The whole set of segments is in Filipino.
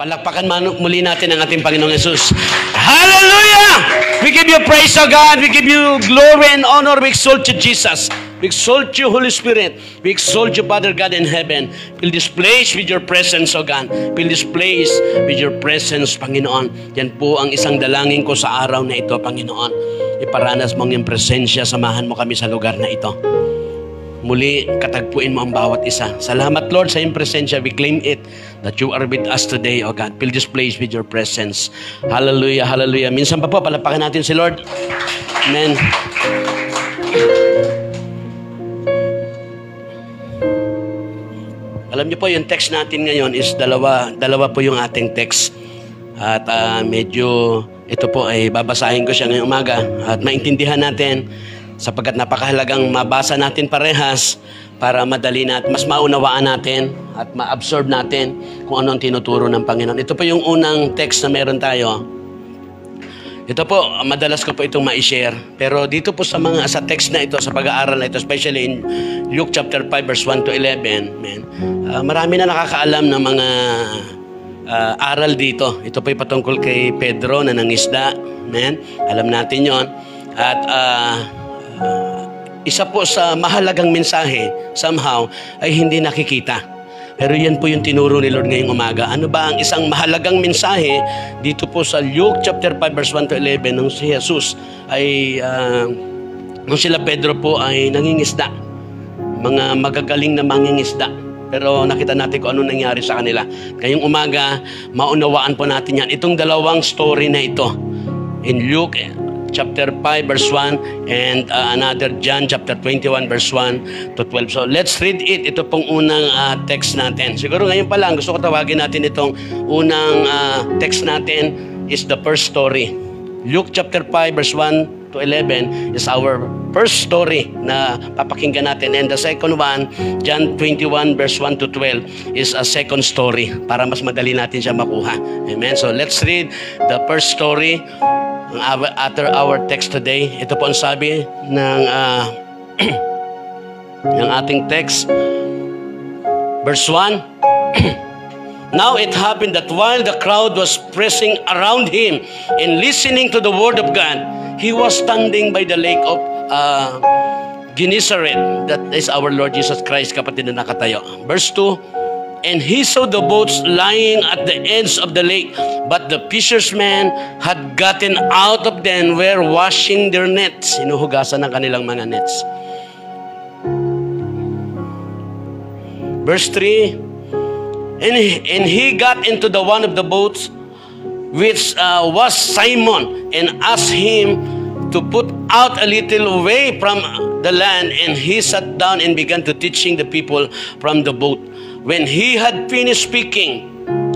Palakpakan man, muli natin ang ating Panginoong Yesus. Hallelujah! We give you praise, O God. We give you glory and honor. We exalt you, Jesus. We exalt you, Holy Spirit. We exalt you, Father God in heaven. Fill this place with your presence, O God. Fill this place with your presence, Panginoon. Yan po ang isang dalangin ko sa araw na ito, Panginoon. Iparanas mong yung presensya. Samahan mo kami sa lugar na ito. Muli, katagpuin mo ang bawat isa. Salamat, Lord, sa iyong presensya. We claim it that you are with us today, O God. Fill this place with your presence. Hallelujah, hallelujah. Minsan pa po, palapakan natin si Lord. Amen. Alam niyo po, yung text natin ngayon is dalawa, dalawa po yung ating text. At uh, medyo ito po ay babasahin ko siya ngayong umaga at maintindihan natin sapagkat napakahalagang mabasa natin parehas para madali na at mas maunawaan natin at ma-absorb natin kung ano ang tinuturo ng Panginoon. Ito po yung unang text na meron tayo. Ito po, madalas ko po itong ma-share. Pero dito po sa mga sa text na ito, sa pag-aaral na ito, especially in Luke chapter 5 verse 1 to 11, man, uh, marami na nakakaalam ng mga uh, aral dito. Ito po yung patungkol kay Pedro na nangisda. Man, alam natin yon At uh, isa po sa mahalagang mensahe, somehow, ay hindi nakikita. Pero yan po yung tinuro ni Lord ngayong umaga. Ano ba ang isang mahalagang mensahe dito po sa Luke chapter 5 verse 1 to 11 nung si Jesus ay uh, nung sila Pedro po ay nangingisda. Mga magagaling na mangingisda. Pero nakita natin kung ano nangyari sa kanila. Ngayong umaga, maunawaan po natin yan. Itong dalawang story na ito in Luke chapter 5 verse 1 and uh, another John chapter 21 verse 1 to 12. So let's read it. Ito pong unang uh, text natin. Siguro ngayon pa lang gusto ko tawagin natin itong unang uh, text natin is the first story. Luke chapter 5 verse 1 to 11 is our first story na papakinggan natin and the second one John 21 verse 1 to 12 is a second story para mas madali natin siya makuha. Amen. So let's read the first story after our text today, ito po ang sabi ng uh, ng ating text. Verse 1, Now it happened that while the crowd was pressing around him and listening to the word of God, he was standing by the lake of uh, Gennesaret. That is our Lord Jesus Christ, kapatid na nakatayo. Verse 2, And he saw the boats lying at the ends of the lake, but the fishermen had gotten out of them were washing their nets. Sinuhugasan ng kanilang mga nets. Verse 3, and he, and he got into the one of the boats which uh, was Simon and asked him to put out a little way from the land and he sat down and began to teaching the people from the boat. When he had finished speaking,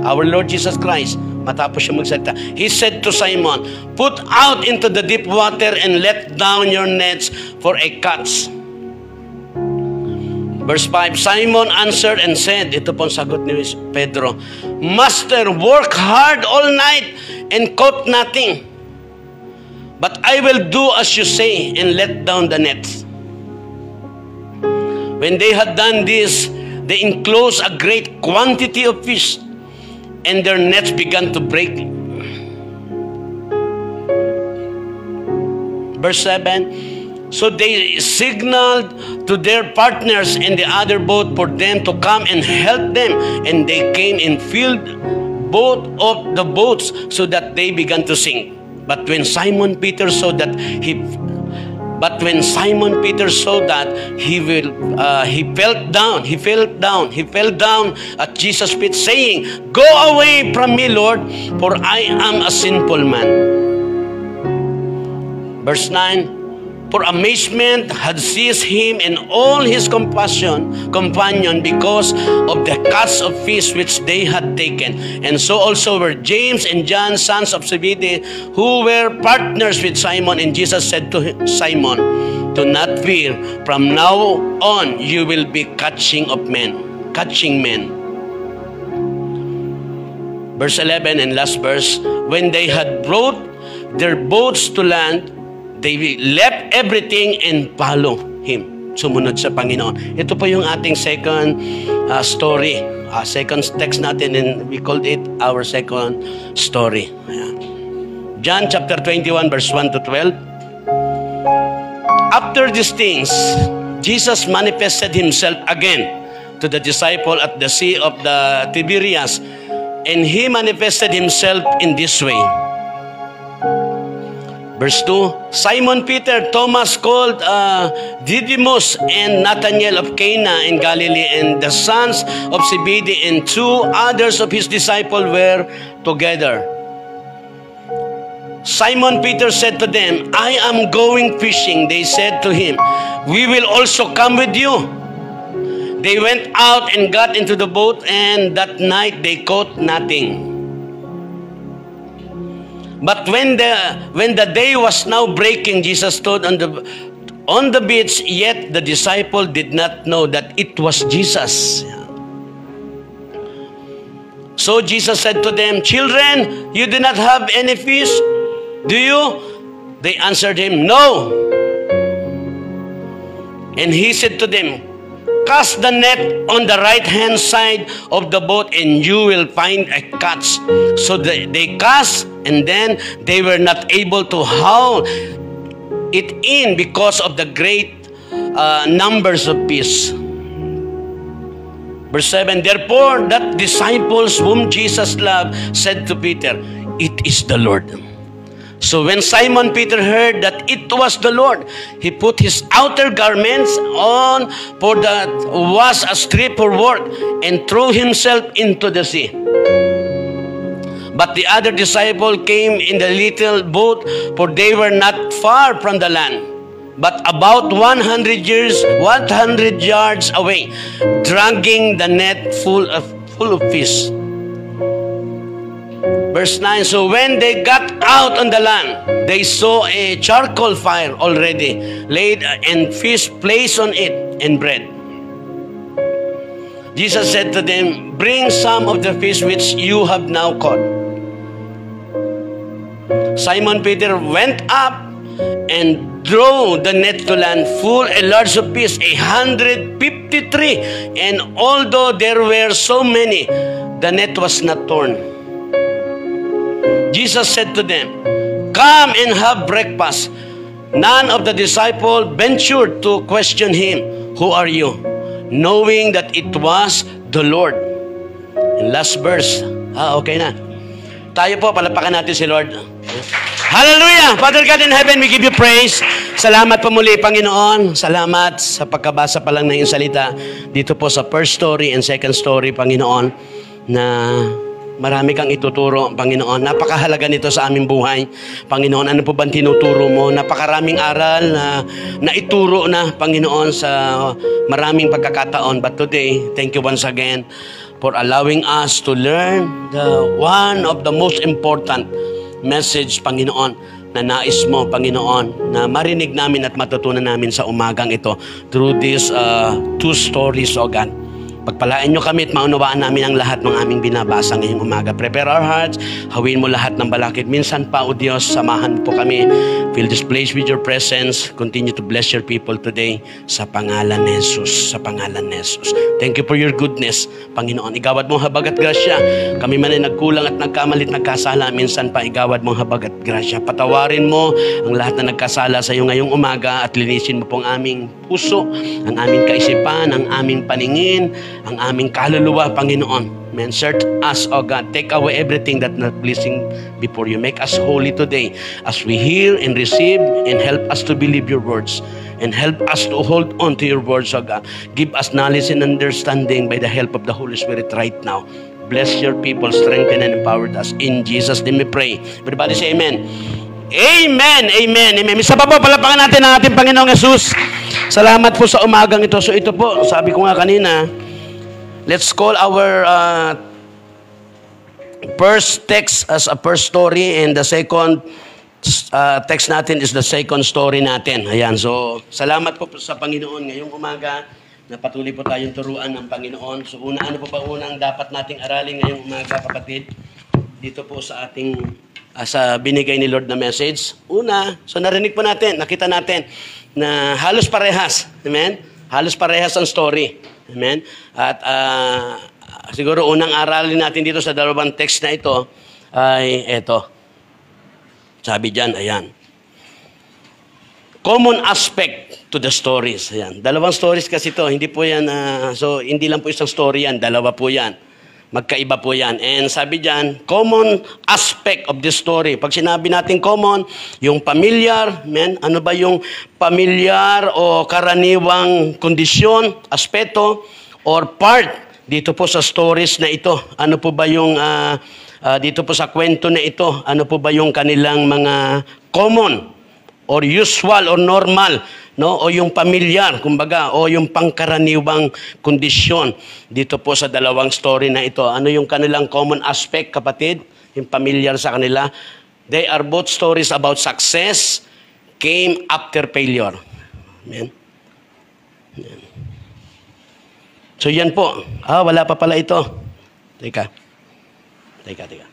our Lord Jesus Christ, matapos siya magsalita, he said to Simon, Put out into the deep water and let down your nets for a catch. Verse 5, Simon answered and said, ito pong sagot ni Pedro, Master, work hard all night and caught nothing. But I will do as you say and let down the nets. When they had done this, They enclosed a great quantity of fish, and their nets began to break. Verse 7 So they signaled to their partners in the other boat for them to come and help them, and they came and filled both of the boats so that they began to sink. But when Simon Peter saw that he But when Simon Peter saw that, he will uh, he fell down, he fell down, he fell down at Jesus' feet, saying, "Go away from me, Lord, for I am a sinful man." Verse 9, for amazement had seized him and all his compassion companion because of the cuts of fish which they had taken. And so also were James and John, sons of Zebedee, who were partners with Simon. And Jesus said to Simon, Do not fear, from now on you will be catching of men, catching men. Verse 11 and last verse, when they had brought their boats to land, They left everything and follow Him. Sumunod sa Panginoon. Ito po yung ating second uh, story. Uh, second text natin and we called it our second story. John chapter 21 verse 1 to 12. After these things, Jesus manifested himself again to the disciple at the sea of the Tiberias and he manifested himself in this way. Verse 2, Simon Peter, Thomas called uh, Didymus, and Nathanael of Cana in Galilee, and the sons of Zebedee, and two others of his disciples were together. Simon Peter said to them, I am going fishing. They said to him, We will also come with you. They went out and got into the boat, and that night they caught nothing. But when the when the day was now breaking, Jesus stood on the on the beach, yet the disciple did not know that it was Jesus. So Jesus said to them, Children, you do not have any fish, do you? They answered him, No. And he said to them, Cast the net on the right-hand side of the boat and you will find a catch. So they, they cast and then they were not able to haul it in because of the great uh, numbers of fish. Verse 7, Therefore that disciples whom Jesus loved said to Peter, It is the Lord. So when Simon Peter heard that it was the Lord, he put his outer garments on, for that was a strip for work, and threw himself into the sea. But the other disciple came in the little boat, for they were not far from the land but about 100 years 100 yards away dragging the net full of full of fish Verse 9 So when they got out on the land, they saw a charcoal fire already laid and fish placed on it and bread. Jesus said to them, Bring some of the fish which you have now caught. Simon Peter went up and drew the net to land full a large piece, fish, a hundred fifty-three. And although there were so many, the net was not torn. Jesus said to them, Come and have breakfast. None of the disciples ventured to question him, Who are you? Knowing that it was the Lord. And last verse. Ah, okay na. Tayo po, palapakan natin si Lord. Hallelujah! Father God in heaven, we give you praise. Salamat po muli, Panginoon. Salamat sa pagkabasa pa lang ng iyong salita dito po sa first story and second story, Panginoon, na Marami kang ituturo, Panginoon. Napakahalaga nito sa aming buhay. Panginoon, ano po ba tinuturo mo? Napakaraming aral na, na ituro na, Panginoon, sa maraming pagkakataon. But today, thank you once again for allowing us to learn the one of the most important message, Panginoon, na nais mo, Panginoon, na marinig namin at matutunan namin sa umagang ito through these uh, two stories, O oh God. Pagpalain nyo kami at maunawaan namin ang lahat ng aming binabasa ngayong umaga. Prepare our hearts, hawin mo lahat ng balakid. Minsan pa, O Diyos, samahan po kami. Fill this place with your presence. Continue to bless your people today. Sa pangalan ni Jesus, sa pangalan ni Jesus. Thank you for your goodness, Panginoon. Igawad mong habag at grasya. Kami man ay nagkulang at nagkamalit, nagkasala. Minsan pa, igawad mong habag at grasya. Patawarin mo ang lahat na nagkasala sa iyo ngayong umaga at linisin mo pong aming puso, ang aming kaisipan, ang aming paningin, ang aming kaluluwa, Panginoon. Man, search us, O God. Take away everything that not pleasing before you. Make us holy today as we hear and receive and help us to believe your words and help us to hold on to your words, O God. Give us knowledge and understanding by the help of the Holy Spirit right now. Bless your people, strengthen and empower us. In Jesus' name we pray. Everybody say amen. Amen! Amen! Amen! Isa pa po, palapakan natin ang ating Panginoong Yesus. Salamat po sa umagang ito. So ito po, sabi ko nga kanina, Let's call our uh, first text as a first story and the second uh, text natin is the second story natin. Ayan, so salamat po sa Panginoon ngayong umaga na patuloy po tayong turuan ng Panginoon. So una, ano po ba unang dapat nating aralin ngayong umaga kapatid? Dito po sa ating uh, sa binigay ni Lord na message. Una, so narinig po natin, nakita natin na halos parehas. Amen? Halos parehas ang story. Amen? At uh, siguro unang aralin natin dito sa dalawang text na ito ay ito. Sabi dyan, ayan. Common aspect to the stories. Ayan. Dalawang stories kasi to, hindi po yan, uh, so hindi lang po isang story yan, dalawa po yan. Magkaiba po yan. And sabi dyan, common aspect of the story. Pag sinabi natin common, yung familiar, men, ano ba yung familiar o karaniwang kondisyon, aspeto, or part dito po sa stories na ito. Ano po ba yung, uh, uh, dito po sa kwento na ito, ano po ba yung kanilang mga common or usual or normal no? O yung pamilyar, kumbaga, o yung pangkaraniwang kondisyon dito po sa dalawang story na ito. Ano yung kanilang common aspect, kapatid? Yung pamilyar sa kanila. They are both stories about success came after failure. Amen? So yan po. Ah, wala pa pala ito. Teka. Teka, teka.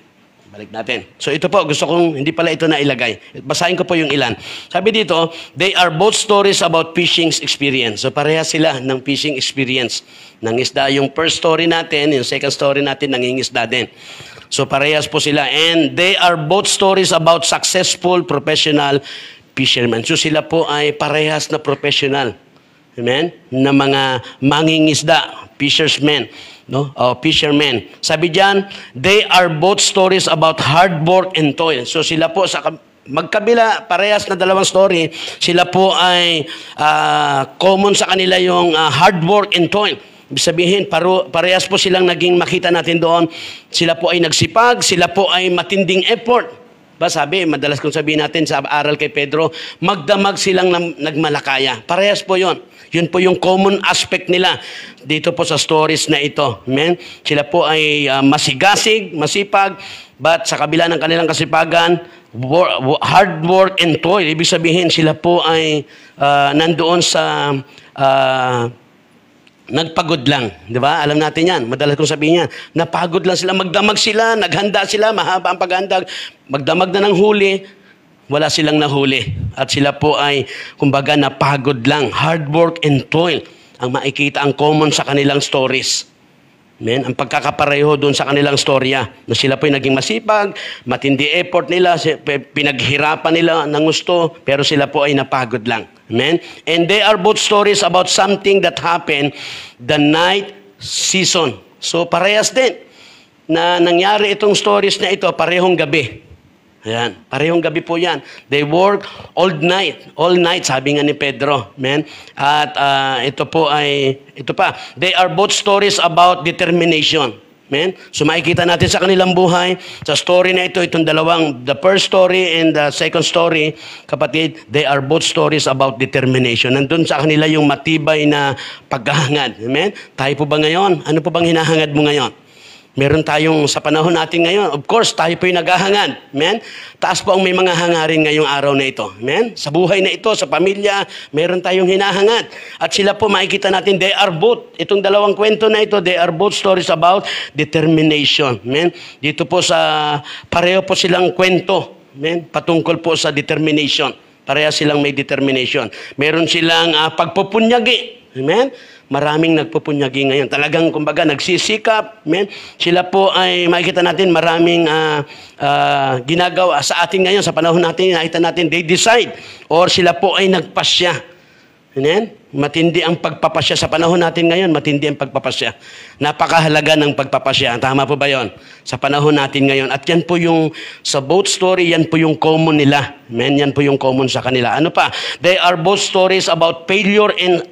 Balik natin. So ito po, gusto kong, hindi pala ito na ilagay. Basahin ko po yung ilan. Sabi dito, they are both stories about fishing experience. So pareha sila ng fishing experience. Nangisda yung first story natin, yung second story natin, nangingisda din. So parehas po sila. And they are both stories about successful professional fishermen. So sila po ay parehas na professional. Amen? Na mga mangingisda, fishermen no? Oh, fishermen. Sabi diyan, they are both stories about hard work and toil. So sila po sa magkabila, parehas na dalawang story, sila po ay uh, common sa kanila yung uh, ah, hard work and toil. Ibig sabihin, paru, parehas po silang naging makita natin doon. Sila po ay nagsipag, sila po ay matinding effort. Ba sabi, madalas kong sabihin natin sa aral kay Pedro, magdamag silang nagmalakaya. Parehas po yon. Yun po yung common aspect nila dito po sa stories na ito. Amen? Sila po ay uh, masigasig, masipag, but sa kabila ng kanilang kasipagan, work, hard work and toil. Ibig sabihin, sila po ay uh, nandoon sa uh, nagpagod lang. Di ba? Alam natin yan. Madalas kong sabihin yan. Napagod lang sila. Magdamag sila. Naghanda sila. Mahaba ang paghanda. Magdamag na ng huli wala silang nahuli. At sila po ay, kumbaga, napagod lang. Hard work and toil ang makikita ang common sa kanilang stories. Amen? Ang pagkakapareho doon sa kanilang storya na sila po'y naging masipag, matindi effort nila, pinaghirapan nila ng gusto, pero sila po ay napagod lang. Amen? And they are both stories about something that happened the night season. So parehas din na nangyari itong stories na ito parehong gabi. Ayan. Parehong gabi po yan. They work all night. All night, sabi nga ni Pedro. Amen? At uh, ito po ay, ito pa, they are both stories about determination. Amen? So makikita natin sa kanilang buhay, sa story na ito, itong dalawang, the first story and the second story, kapatid, they are both stories about determination. Nandun sa kanila yung matibay na paghahangad. Amen? Tayo po ba ngayon? Ano po bang hinahangad mo ngayon? Meron tayong sa panahon natin ngayon, of course, tayo po po'y naghahangad. Amen? Taas po ang may mga hangarin ngayong araw na ito. Amen? Sa buhay na ito, sa pamilya, meron tayong hinahangad. At sila po, makikita natin, they are both. Itong dalawang kwento na ito, they are both stories about determination. Amen? Dito po sa, pareho po silang kwento. Amen? Patungkol po sa determination. Pareha silang may determination. Meron silang uh, pagpupunyagi. Amen? Maraming nagpupunyagi ngayon. Talagang, kumbaga, nagsisikap. Amen? Sila po ay, makikita natin, maraming uh, uh, ginagawa sa atin ngayon, sa panahon natin, nakita natin, they decide. Or sila po ay nagpasya. Amen? Matindi ang pagpapasya sa panahon natin ngayon, matindi ang pagpapasya. Napakahalaga ng pagpapasya. Tama po ba yon? Sa panahon natin ngayon. At yan po yung, sa both story, yan po yung common nila. Amen? Yan po yung common sa kanila. Ano pa? They are both stories about failure and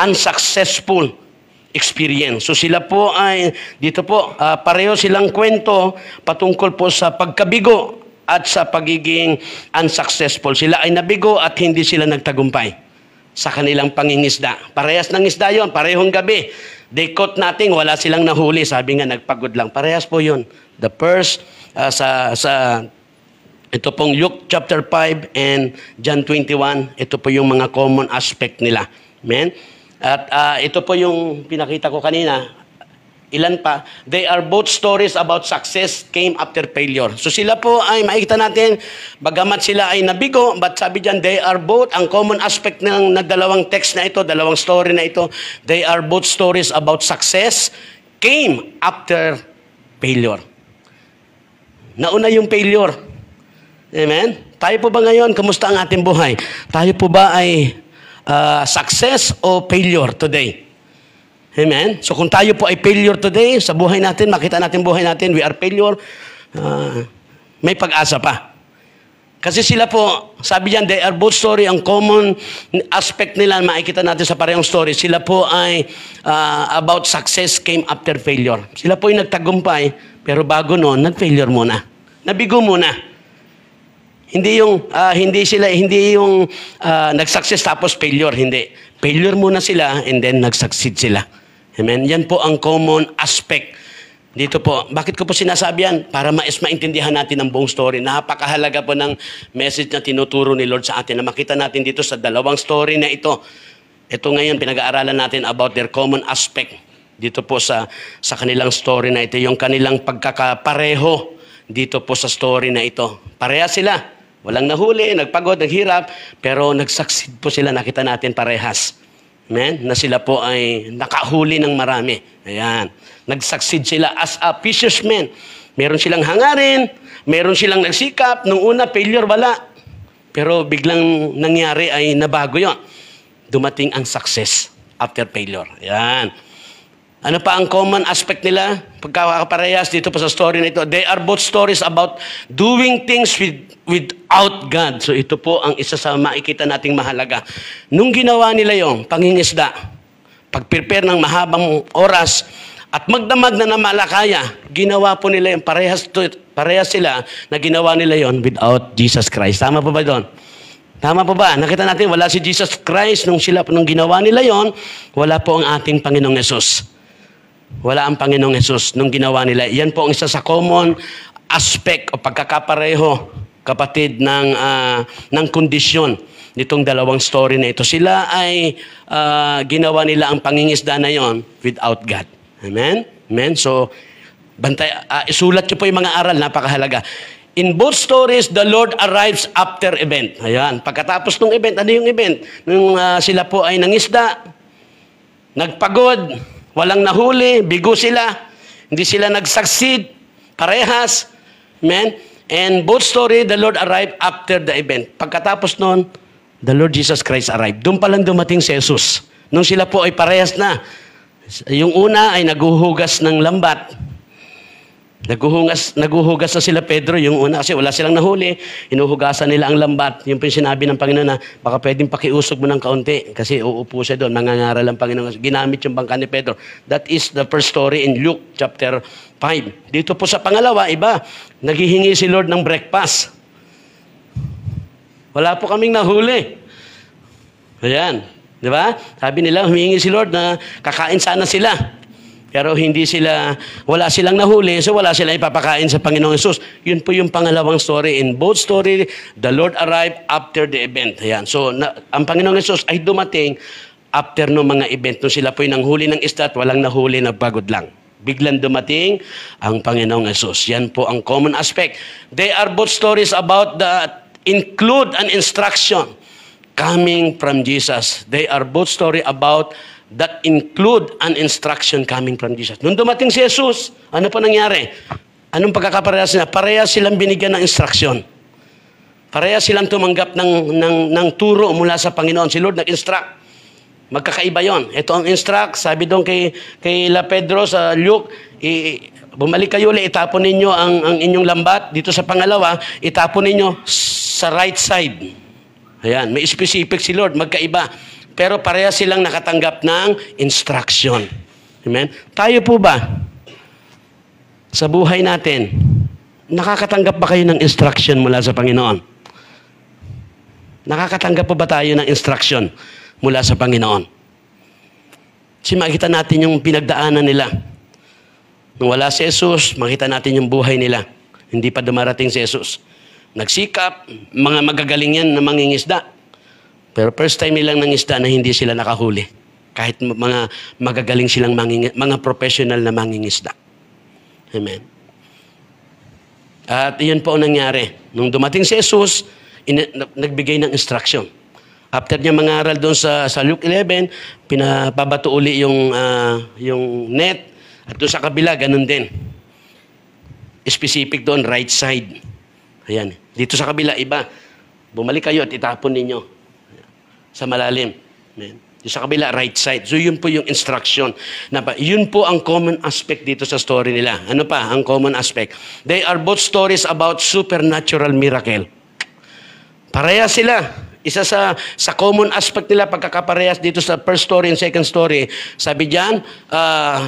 unsuccessful experience. So sila po ay, dito po, uh, pareho silang kwento patungkol po sa pagkabigo at sa pagiging unsuccessful. Sila ay nabigo at hindi sila nagtagumpay sa kanilang pangingisda. Parehas ng isda yon, parehong gabi. They caught nothing, wala silang nahuli. Sabi nga, nagpagod lang. Parehas po yon. The first, uh, sa, sa ito pong Luke chapter 5 and John 21, ito po yung mga common aspect nila. Amen? At uh, ito po yung pinakita ko kanina. Ilan pa? They are both stories about success came after failure. So sila po ay makikita natin, bagamat sila ay nabigo, but sabi dyan, they are both, ang common aspect ng nagdalawang text na ito, dalawang story na ito, they are both stories about success came after failure. Nauna yung failure. Amen? Tayo po ba ngayon, kamusta ang ating buhay? Tayo po ba ay uh, success or failure today. Amen? So kung tayo po ay failure today, sa buhay natin, makita natin buhay natin, we are failure, uh, may pag-asa pa. Kasi sila po, sabi yan, they are both story. Ang common aspect nila, makikita natin sa parehong story, sila po ay uh, about success came after failure. Sila po ay nagtagumpay, pero bago noon, nag-failure muna. Nabigo muna. Hindi yung uh, hindi sila hindi yung uh, nag-success tapos failure, hindi. Failure muna sila and then nag-succeed sila. Amen. Yan po ang common aspect dito po. Bakit ko po sinasabi yan? Para mais maintindihan natin ang buong story. Napakahalaga po ng message na tinuturo ni Lord sa atin na makita natin dito sa dalawang story na ito. Ito ngayon pinag-aaralan natin about their common aspect dito po sa sa kanilang story na ito, yung kanilang pagkakapareho dito po sa story na ito. Pareha sila. Walang nahuli, nagpagod, naghirap, pero nagsucceed po sila, nakita natin parehas. Amen? Na sila po ay nakahuli ng marami. Ayan. Nagsucceed sila as a fisherman. Meron silang hangarin, meron silang nagsikap. Nung una, failure, wala. Pero biglang nangyari ay nabago yon. Dumating ang success after failure. Ayan. Ano pa ang common aspect nila? Pagkakaparehas dito pa sa story na ito, they are both stories about doing things with, with out God. So ito po ang isa sa makikita nating mahalaga. Nung ginawa nila yung pangingisda, pag-prepare ng mahabang oras, at magdamag na namalakaya, ginawa po nila yung parehas, to, parehas sila na ginawa nila yon without Jesus Christ. Tama po ba doon? Tama po ba? Nakita natin, wala si Jesus Christ nung sila, nung ginawa nila yon wala po ang ating Panginoong Yesus. Wala ang Panginoong Yesus nung ginawa nila. Yan po ang isa sa common aspect o pagkakapareho kapatid ng uh, ng kondisyon nitong dalawang story na ito. Sila ay uh, ginawa nila ang pangingisda na yon without God. Amen? Amen? So, bantay, uh, isulat niyo po yung mga aral, napakahalaga. In both stories, the Lord arrives after event. Ayan, pagkatapos ng event, ano yung event? Nung uh, sila po ay nangisda, nagpagod, walang nahuli, bigo sila, hindi sila nag-succeed, parehas. Amen? And both story, the Lord arrived after the event. Pagkatapos noon, the Lord Jesus Christ arrived. Doon pa lang dumating si Jesus. Nung sila po ay parehas na. Yung una ay naguhugas ng lambat. Naguhugas, naguhugas na sila Pedro yung una kasi wala silang nahuli. Hinuhugasan nila ang lambat. Yung po yung sinabi ng Panginoon na baka pwedeng pakiusog mo ng kaunti kasi uupo siya doon. Mangangaral ang Panginoon. Ginamit yung bangka ni Pedro. That is the first story in Luke chapter 5. Dito po sa pangalawa, iba, naghihingi si Lord ng breakfast. Wala po kaming nahuli. Ayan. Di ba? Sabi nila, humingi si Lord na kakain sana sila. Pero hindi sila, wala silang nahuli, so wala silang ipapakain sa Panginoong Yesus. Yun po yung pangalawang story. In both story, the Lord arrived after the event. Ayan. So, na, ang Panginoong Yesus ay dumating after ng mga event. No, sila po yung nanghuli ng istat, walang nahuli na bagod lang. Biglang dumating ang Panginoong Yesus. Yan po ang common aspect. They are both stories about the include an instruction coming from Jesus. They are both story about that include an instruction coming from Jesus. Nung dumating si Jesus, ano po nangyari? Anong pagkakaparehas nila? Pareha silang binigyan ng instruction. Pareha silang tumanggap ng, ng, ng turo mula sa Panginoon. Si Lord nag-instruct. Magkakaiba yon. Ito ang instruct, sabi doon kay, kay La Pedro sa Luke, i, bumalik kayo ulit, itapon ninyo ang, ang inyong lambat. Dito sa pangalawa, itapon ninyo sa right side. Ayan, may specific si Lord, magkaiba. Pero pareha silang nakatanggap ng instruction. Amen? Tayo po ba, sa buhay natin, nakakatanggap ba kayo ng instruction mula sa Panginoon? Nakakatanggap po ba tayo ng instruction? mula sa Panginoon. Kasi makita natin yung pinagdaanan nila. Nung wala si Jesus, makita natin yung buhay nila. Hindi pa dumarating si Jesus. Nagsikap, mga magagaling yan na mangingisda. Pero first time nilang nangisda na hindi sila nakahuli. Kahit mga magagaling silang manging, mga professional na mangingisda. Amen. At iyon po ang nangyari. Nung dumating si Jesus, in, nagbigay ng instruction. After niya mangaral doon sa, sa Luke 11, pinapabato uli yung, uh, yung net. At doon sa kabila, ganun din. Specific doon, right side. Ayan. Dito sa kabila, iba. Bumalik kayo at itapon ninyo sa malalim. Amen. Yung sa kabila, right side. So, yun po yung instruction. Na, yun po ang common aspect dito sa story nila. Ano pa ang common aspect? They are both stories about supernatural miracle. Pareha sila. Isa sa, sa common aspect nila pagkakaparehas dito sa first story and second story, sabi diyan, uh, ah, uh,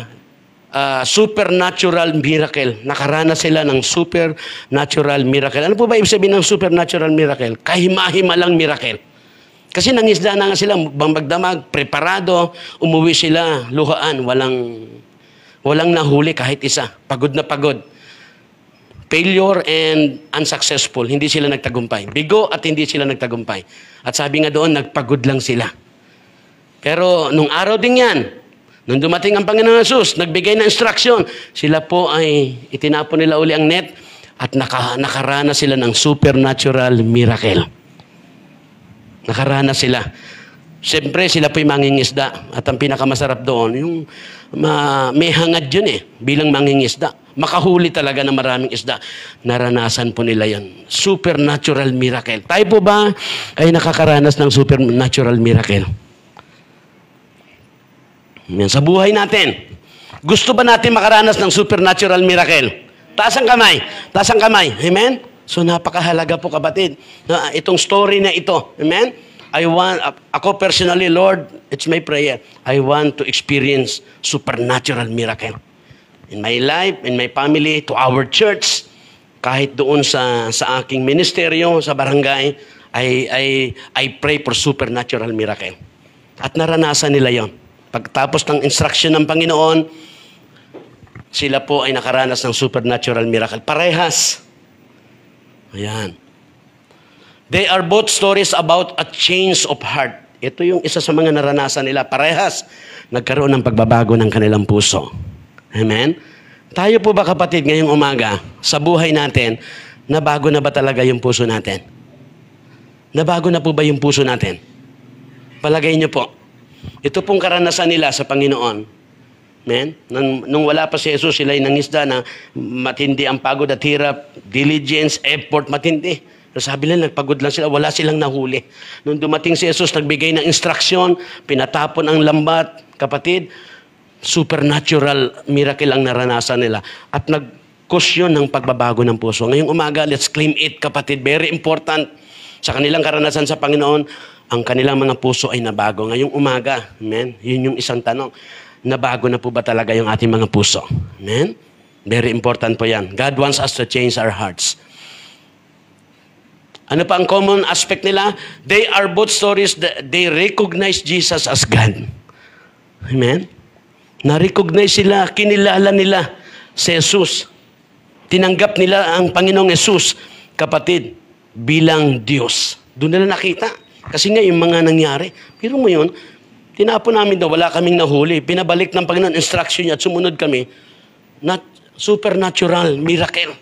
ah, supernatural miracle. Nakaranas sila ng supernatural miracle. Ano po ba ibig sabihin ng supernatural miracle? kahima lang miracle. Kasi nangisda na nga sila, bambagdamag, preparado, umuwi sila, luhaan, walang, walang nahuli kahit isa. Pagod na pagod failure and unsuccessful, hindi sila nagtagumpay. Bigo at hindi sila nagtagumpay. At sabi nga doon, nagpagod lang sila. Pero nung araw din yan, nung dumating ang Panginoon Jesus, nagbigay ng instruction, sila po ay itinapon nila uli ang net at naka, nakarana sila ng supernatural miracle. Nakarana sila. Siyempre, sila po'y mangingisda. At ang pinakamasarap doon, yung ma, may hangad yun eh, bilang mangingisda makahuli talaga ng maraming isda. Naranasan po nila yan. Supernatural miracle. Tayo po ba ay nakakaranas ng supernatural miracle? Yan, sa buhay natin. Gusto ba natin makaranas ng supernatural miracle? Taas ang kamay. Taas ang kamay. Amen? So napakahalaga po kapatid. Na itong story na ito. Amen? I want, ako personally, Lord, it's my prayer. I want to experience supernatural miracle in my life, in my family, to our church, kahit doon sa, sa aking ministeryo, sa barangay, I, I, I pray for supernatural miracle. At naranasan nila yon. Pagtapos ng instruction ng Panginoon, sila po ay nakaranas ng supernatural miracle. Parehas. Ayan. They are both stories about a change of heart. Ito yung isa sa mga naranasan nila. Parehas, nagkaroon ng pagbabago ng kanilang puso. Amen? Tayo po ba kapatid ngayong umaga, sa buhay natin, nabago na ba talaga yung puso natin? Nabago na po ba yung puso natin? Palagay niyo po, ito pong karanasan nila sa Panginoon. Amen? Nung, nung wala pa si Jesus, sila'y nangisda na matindi ang pagod at hirap, diligence, effort, matindi. Sabi nila, nagpagod lang sila, wala silang nahuli. Nung dumating si Jesus, nagbigay ng instruksyon, pinatapon ang lambat, kapatid, supernatural miracle ang naranasan nila. At nag-cause yun ng pagbabago ng puso. Ngayong umaga, let's claim it, kapatid. Very important sa kanilang karanasan sa Panginoon, ang kanilang mga puso ay nabago. Ngayong umaga, amen, yun yung isang tanong. Nabago na po ba talaga yung ating mga puso? Amen? Very important po yan. God wants us to change our hearts. Ano pa ang common aspect nila? They are both stories that they recognize Jesus as God. Amen? Na-recognize sila, kinilala nila si Jesus. Tinanggap nila ang Panginoong Jesus, kapatid, bilang Diyos. Doon nila nakita. Kasi nga yung mga nangyari. Pero ngayon, tinapon namin daw, wala kaming nahuli. Pinabalik ng Panginoon instruction niya at sumunod kami. Not supernatural, miracle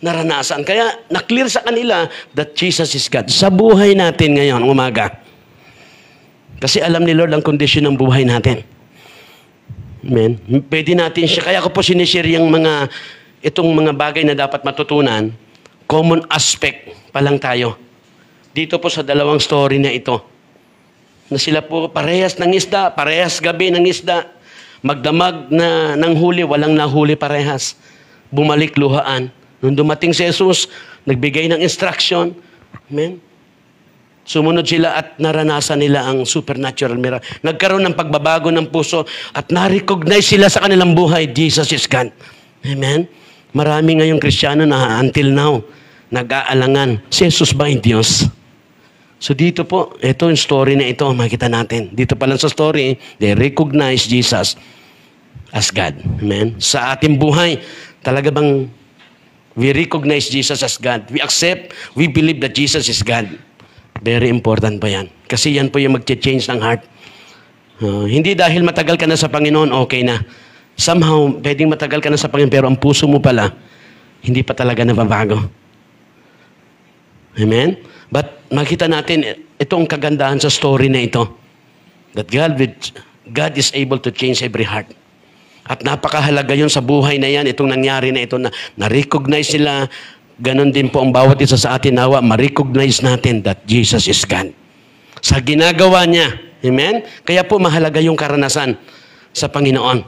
naranasan. Kaya na-clear sa kanila that Jesus is God. Sa buhay natin ngayon, umaga. Kasi alam ni Lord ang kondisyon ng buhay natin. Amen. Pwede natin siya. Kaya ako po sinishare yung mga, itong mga bagay na dapat matutunan. Common aspect pa lang tayo. Dito po sa dalawang story na ito. Na sila po parehas ng isda, parehas gabi ng isda. Magdamag na ng huli, walang nahuli parehas. Bumalik luhaan. Nung dumating si Jesus, nagbigay ng instruction. Amen. Sumunod sila at naranasan nila ang supernatural miracle. Nagkaroon ng pagbabago ng puso at narecognize sila sa kanilang buhay, Jesus is God. Amen? Marami ngayong Kristiyano na until now, nag-aalangan, si Jesus ba yung Diyos? So dito po, ito yung story na ito, makita natin. Dito pa lang sa story, they recognize Jesus as God. Amen? Sa ating buhay, talaga bang we recognize Jesus as God. We accept, we believe that Jesus is God. Very important pa yan. Kasi yan po yung mag-change ng heart. Uh, hindi dahil matagal ka na sa Panginoon, okay na. Somehow, pwedeng matagal ka na sa Panginoon, pero ang puso mo pala, hindi pa talaga nababago. Amen? But makita natin, itong kagandahan sa story na ito. That God, will, God is able to change every heart. At napakahalaga yon sa buhay na yan, itong nangyari na ito na na-recognize sila, Ganon din po ang bawat isa sa atin nawa, ma-recognize natin that Jesus is God. Sa ginagawa niya. Amen? Kaya po mahalaga yung karanasan sa Panginoon.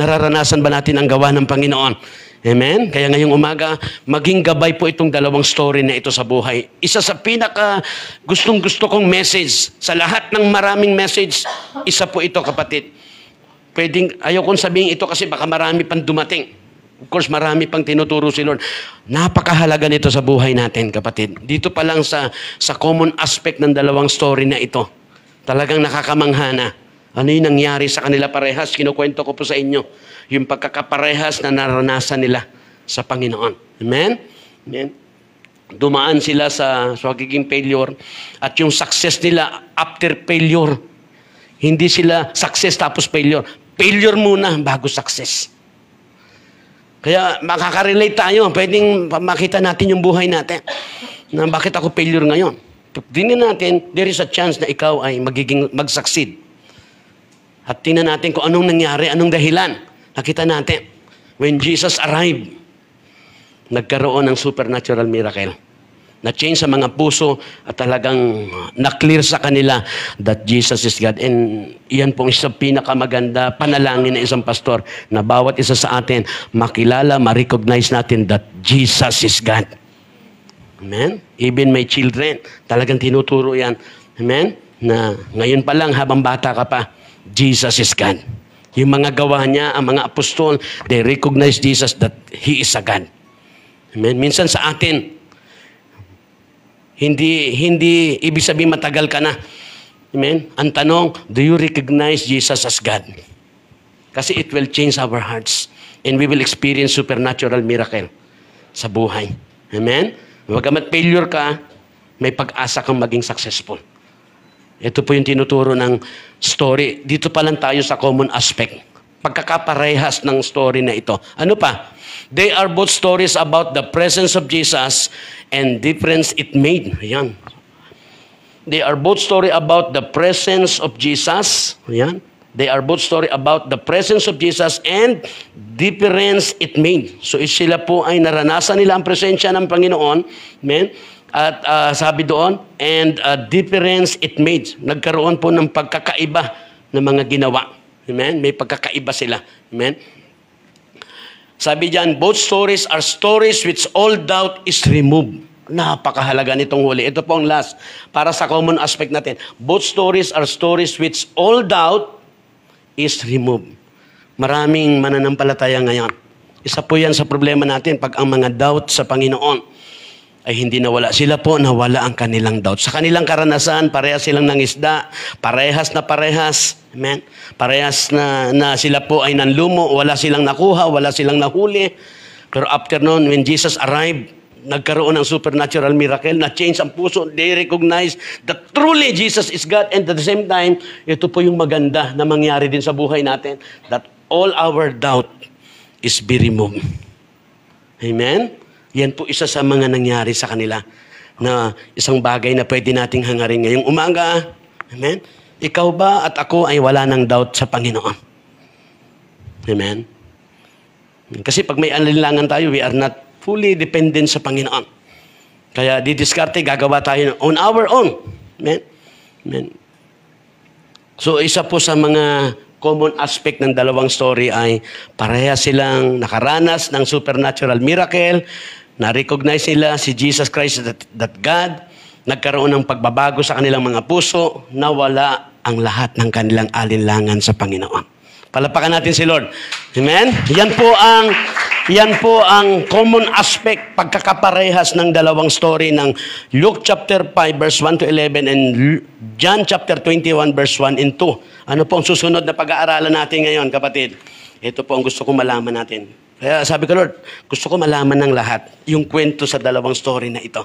Nararanasan ba natin ang gawa ng Panginoon? Amen? Kaya ngayong umaga, maging gabay po itong dalawang story na ito sa buhay. Isa sa pinaka gustong-gusto kong message, sa lahat ng maraming message, isa po ito kapatid. Pwedeng, ayaw kong sabihin ito kasi baka marami pang dumating. Of course, marami pang tinuturo si Lord. Napakahalaga nito sa buhay natin, kapatid. Dito pa lang sa, sa common aspect ng dalawang story na ito. Talagang nakakamangha Ano yung nangyari sa kanila parehas? Kinukwento ko po sa inyo. Yung pagkakaparehas na naranasan nila sa Panginoon. Amen? Amen? Dumaan sila sa, sa pagiging failure at yung success nila after failure. Hindi sila success tapos failure. Failure muna bago success. Kaya makaka-relate tayo. Pwedeng makita natin yung buhay natin. Na bakit ako failure ngayon? Tingnan natin, there is a chance na ikaw ay magiging mag-succeed. At tingnan natin kung anong nangyari, anong dahilan. Nakita natin, when Jesus arrived, nagkaroon ng supernatural miracle na-change sa mga puso at talagang ah, na-clear sa kanila that Jesus is God. And iyan pong isang pinakamaganda panalangin ng isang pastor na bawat isa sa atin makilala, ma-recognize natin that Jesus is God. Amen? Even my children, talagang tinuturo yan. Amen? Na ngayon pa lang habang bata ka pa, Jesus is God. Yung mga gawa niya, ang mga apostol, they recognize Jesus that He is a God. Amen? Minsan sa atin, hindi, hindi ibig sabihin matagal ka na. Amen? Ang tanong, do you recognize Jesus as God? Kasi it will change our hearts and we will experience supernatural miracle sa buhay. Amen? Bagamat failure ka, may pag-asa kang maging successful. Ito po yung tinuturo ng story. Dito pa lang tayo sa common aspect. Pagkakaparehas ng story na ito. Ano pa? They are both stories about the presence of Jesus and difference it made. Ayan. They are both story about the presence of Jesus. Ayan. They are both story about the presence of Jesus and difference it made. So sila po ay naranasan nila ang presensya ng Panginoon. Amen? At uh, sabi doon, and uh, difference it made. Nagkaroon po ng pagkakaiba ng mga ginawa. Amen? May pagkakaiba sila. Amen? Sabi diyan, both stories are stories which all doubt is removed. Napakahalaga nitong huli. Ito po ang last para sa common aspect natin. Both stories are stories which all doubt is removed. Maraming mananampalataya ngayon. Isa po yan sa problema natin pag ang mga doubt sa Panginoon ay hindi nawala. Sila po nawala ang kanilang doubt. Sa kanilang karanasan, parehas silang nangisda, parehas na parehas. Amen? Parehas na, na sila po ay nanlumo, wala silang nakuha, wala silang nahuli. Pero after noon, when Jesus arrived, nagkaroon ng supernatural miracle na change ang puso. They recognize that truly Jesus is God and at the same time, ito po yung maganda na mangyari din sa buhay natin that all our doubt is be removed. Amen? Yan po isa sa mga nangyari sa kanila na isang bagay na pwede nating hangarin ngayong umaga. Amen? Ikaw ba at ako ay wala ng doubt sa Panginoon? Amen? Kasi pag may alinlangan tayo, we are not fully dependent sa Panginoon. Kaya didiskarte, gagawa tayo on our own. Amen? Amen? So isa po sa mga common aspect ng dalawang story ay pareha silang nakaranas ng supernatural miracle na-recognize nila si Jesus Christ that, that God nagkaroon ng pagbabago sa kanilang mga puso nawala ang lahat ng kanilang alinlangan sa Panginoon. Palapakan natin si Lord. Amen? Yan po ang yan po ang common aspect pagkakaparehas ng dalawang story ng Luke chapter 5 verse 1 to 11 and John chapter 21 verse 1 and 2. Ano po ang susunod na pag-aaralan natin ngayon, kapatid? Ito po ang gusto kong malaman natin. Kaya sabi ko, Lord, gusto ko malaman ng lahat yung kwento sa dalawang story na ito.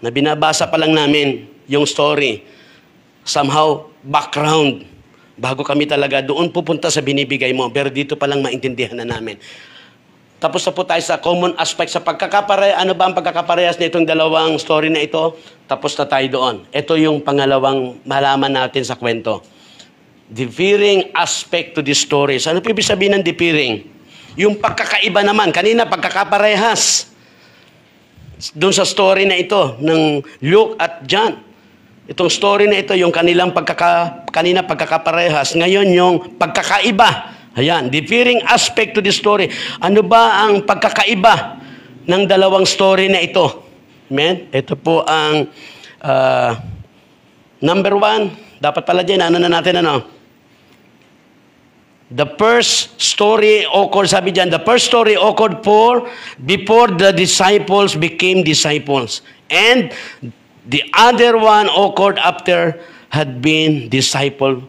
Na binabasa pa lang namin yung story. Somehow, background. Bago kami talaga doon pupunta sa binibigay mo. Pero dito pa lang maintindihan na namin. Tapos na po tayo sa common aspect sa pagkakaparehas. Ano ba ang pagkakaparehas na itong dalawang story na ito? Tapos na tayo doon. Ito yung pangalawang malaman natin sa kwento. The Differing aspect to the stories. Ano po ibig sabihin ng differing? Yung pagkakaiba naman, kanina pagkakaparehas. Doon sa story na ito ng Luke at John. Itong story na ito, yung kanilang pagkaka, kanina pagkakaparehas, ngayon yung pagkakaiba. Ayan, differing aspect to the story. Ano ba ang pagkakaiba ng dalawang story na ito? Amen? Ito po ang uh, number one. Dapat pala dyan, ano na natin ano? The first story occurred, sabi dyan, the first story occurred for before the disciples became disciples. And the other one occurred after had been disciple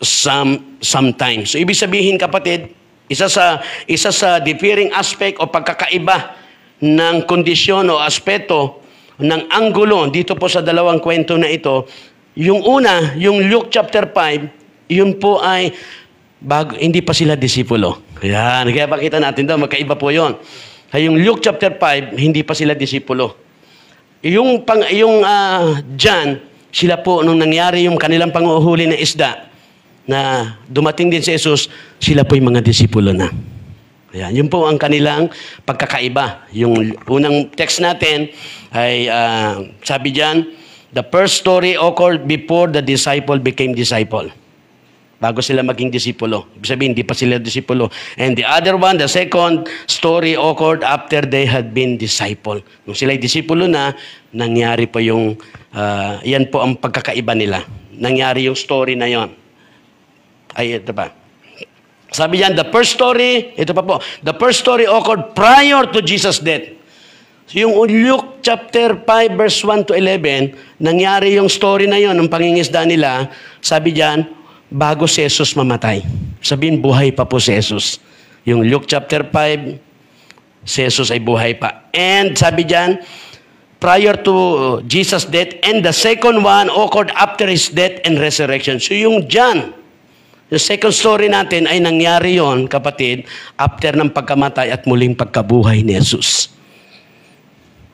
some sometimes. So ibig sabihin kapatid, isa sa isa sa differing aspect o pagkakaiba ng kondisyon o aspeto ng angulo dito po sa dalawang kwento na ito, yung una, yung Luke chapter 5, yun po ay bago, hindi pa sila disipulo. Yan. Kaya pakita natin daw, magkaiba po yon. Ay, yung Luke chapter 5, hindi pa sila disipulo. Yung, pang, yung uh, ah, John, sila po, nung nangyari yung kanilang panguhuli na isda, na dumating din si Jesus, sila po yung mga disipulo na. Ayan, yun po ang kanilang pagkakaiba. Yung unang text natin ay uh, sabi diyan, the first story occurred before the disciple became disciple bago sila maging disipulo. Ibig sabihin, hindi pa sila disipulo. And the other one, the second story occurred after they had been disciple. Nung sila'y disipulo na, nangyari pa yung, uh, yan po ang pagkakaiba nila. Nangyari yung story na yon. Ay, ito ba? Sabi yan, the first story, ito pa po, the first story occurred prior to Jesus' death. So yung Luke chapter 5 verse 1 to 11, nangyari yung story na yon ng pangingisda nila. Sabi diyan, bago si Jesus mamatay. Sabihin, buhay pa po si Jesus. Yung Luke chapter 5, si Jesus ay buhay pa. And sabi diyan, prior to uh, Jesus' death, and the second one occurred after His death and resurrection. So yung John, yung second story natin ay nangyari yon kapatid, after ng pagkamatay at muling pagkabuhay ni Jesus.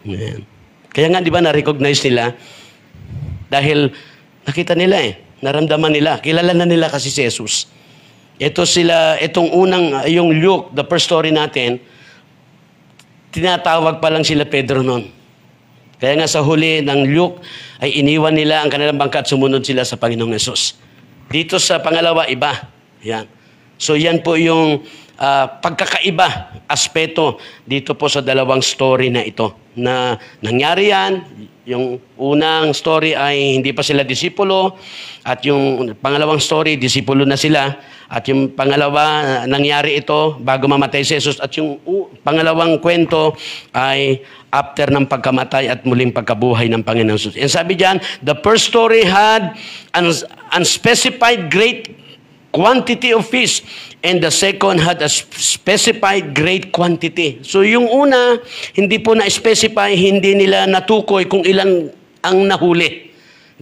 Amen. Kaya nga, di ba, na-recognize nila dahil nakita nila eh, Naramdaman nila. Kilala na nila kasi si Jesus. Ito sila, itong unang, uh, yung Luke, the first story natin, tinatawag pa lang sila Pedro noon. Kaya nga sa huli ng Luke, ay iniwan nila ang kanilang bangka at sumunod sila sa Panginoong Yesus. Dito sa pangalawa, iba. Yan. So yan po yung uh, pagkakaiba aspeto dito po sa dalawang story na ito. Na nangyari yan, yung unang story ay hindi pa sila disipulo at yung pangalawang story, disipulo na sila. At yung pangalawa, ah, nangyari ito bago mamatay si Jesus. At yung uh, pangalawang kwento ay after ng pagkamatay at muling pagkabuhay ng Panginoon Jesus. And sabi diyan, the first story had an unspecified great quantity of fish and the second had a specified great quantity. So yung una, hindi po na-specify, hindi nila natukoy kung ilang ang nahuli.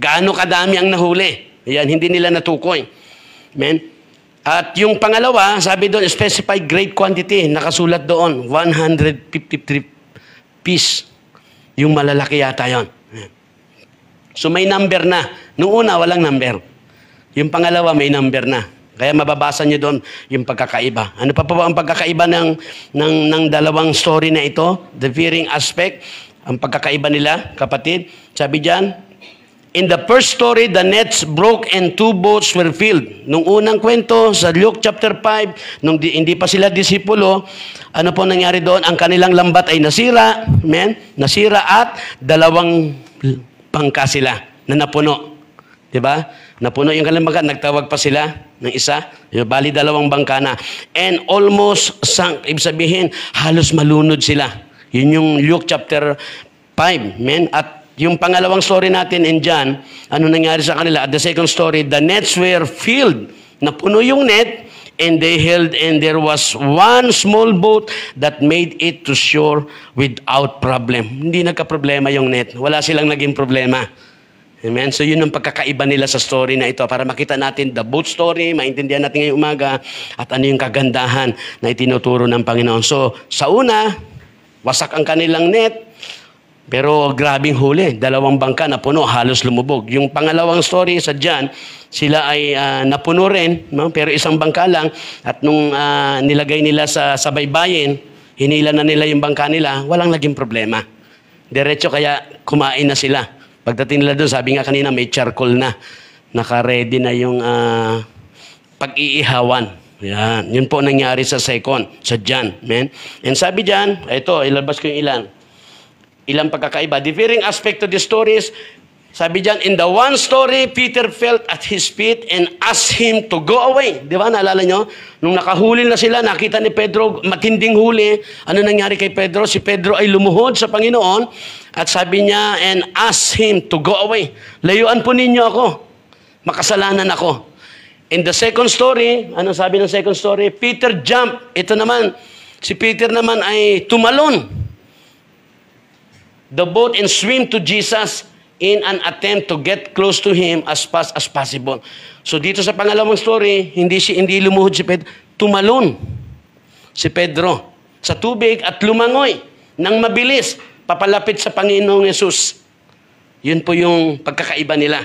Gaano kadami ang nahuli. Ayan, hindi nila natukoy. Amen? At yung pangalawa, sabi doon, specified great quantity, nakasulat doon, 153 piece. Yung malalaki yata yon. So may number na. Noong una, walang number. Yung pangalawa, may number na. Kaya mababasa niyo doon yung pagkakaiba. Ano pa po ang pagkakaiba ng, ng, ng dalawang story na ito? The varying aspect. Ang pagkakaiba nila, kapatid. Sabi diyan, In the first story, the nets broke and two boats were filled. Nung unang kwento, sa Luke chapter 5, nung di, hindi pa sila disipulo, ano po nangyari doon? Ang kanilang lambat ay nasira, amen? Nasira at dalawang pangka sila na napuno. 'Di ba? Napuno yung kalamagan, nagtawag pa sila ng isa. Bali, dalawang bangka na. And almost sank. Ibig sabihin, halos malunod sila. Yun yung Luke chapter 5. Men, at yung pangalawang story natin in John, ano nangyari sa kanila? At the second story, the nets were filled. Napuno yung net and they held and there was one small boat that made it to shore without problem. Hindi nagka-problema yung net. Wala silang naging problema. Amen? So yun ang pagkakaiba nila sa story na ito para makita natin the boat story, maintindihan natin ngayong umaga at ano yung kagandahan na itinuturo ng Panginoon. So sa una, wasak ang kanilang net, pero grabing huli, dalawang bangka na puno, halos lumubog. Yung pangalawang story sa John, sila ay uh, napuno rin, no? pero isang bangka lang. At nung uh, nilagay nila sa, sa baybayin, hinila na nila yung bangka nila, walang naging problema. Diretso kaya kumain na sila. Pagdating nila doon, sabi nga kanina may charcoal na. Naka-ready na yung uh, pag-iihawan. Yan. Yun po nangyari sa second, sa John. Amen? And sabi dyan, ito, ilabas ko yung ilan. Ilang pagkakaiba. Differing aspect of the stories, sabi dyan, in the one story, Peter felt at his feet and asked him to go away. Di ba? Naalala nyo? Nung nakahuli na sila, nakita ni Pedro, matinding huli. Ano nangyari kay Pedro? Si Pedro ay lumuhod sa Panginoon at sabi niya, and ask him to go away. Layuan po ninyo ako. Makasalanan ako. In the second story, ano sabi ng second story? Peter jump. Ito naman, si Peter naman ay tumalon. The boat and swim to Jesus in an attempt to get close to Him as fast as possible. So dito sa pangalawang story, hindi, si, hindi lumuhod si Pedro. Tumalon si Pedro sa tubig at lumangoy ng mabilis papalapit sa Panginoong Yesus. Yun po yung pagkakaiba nila.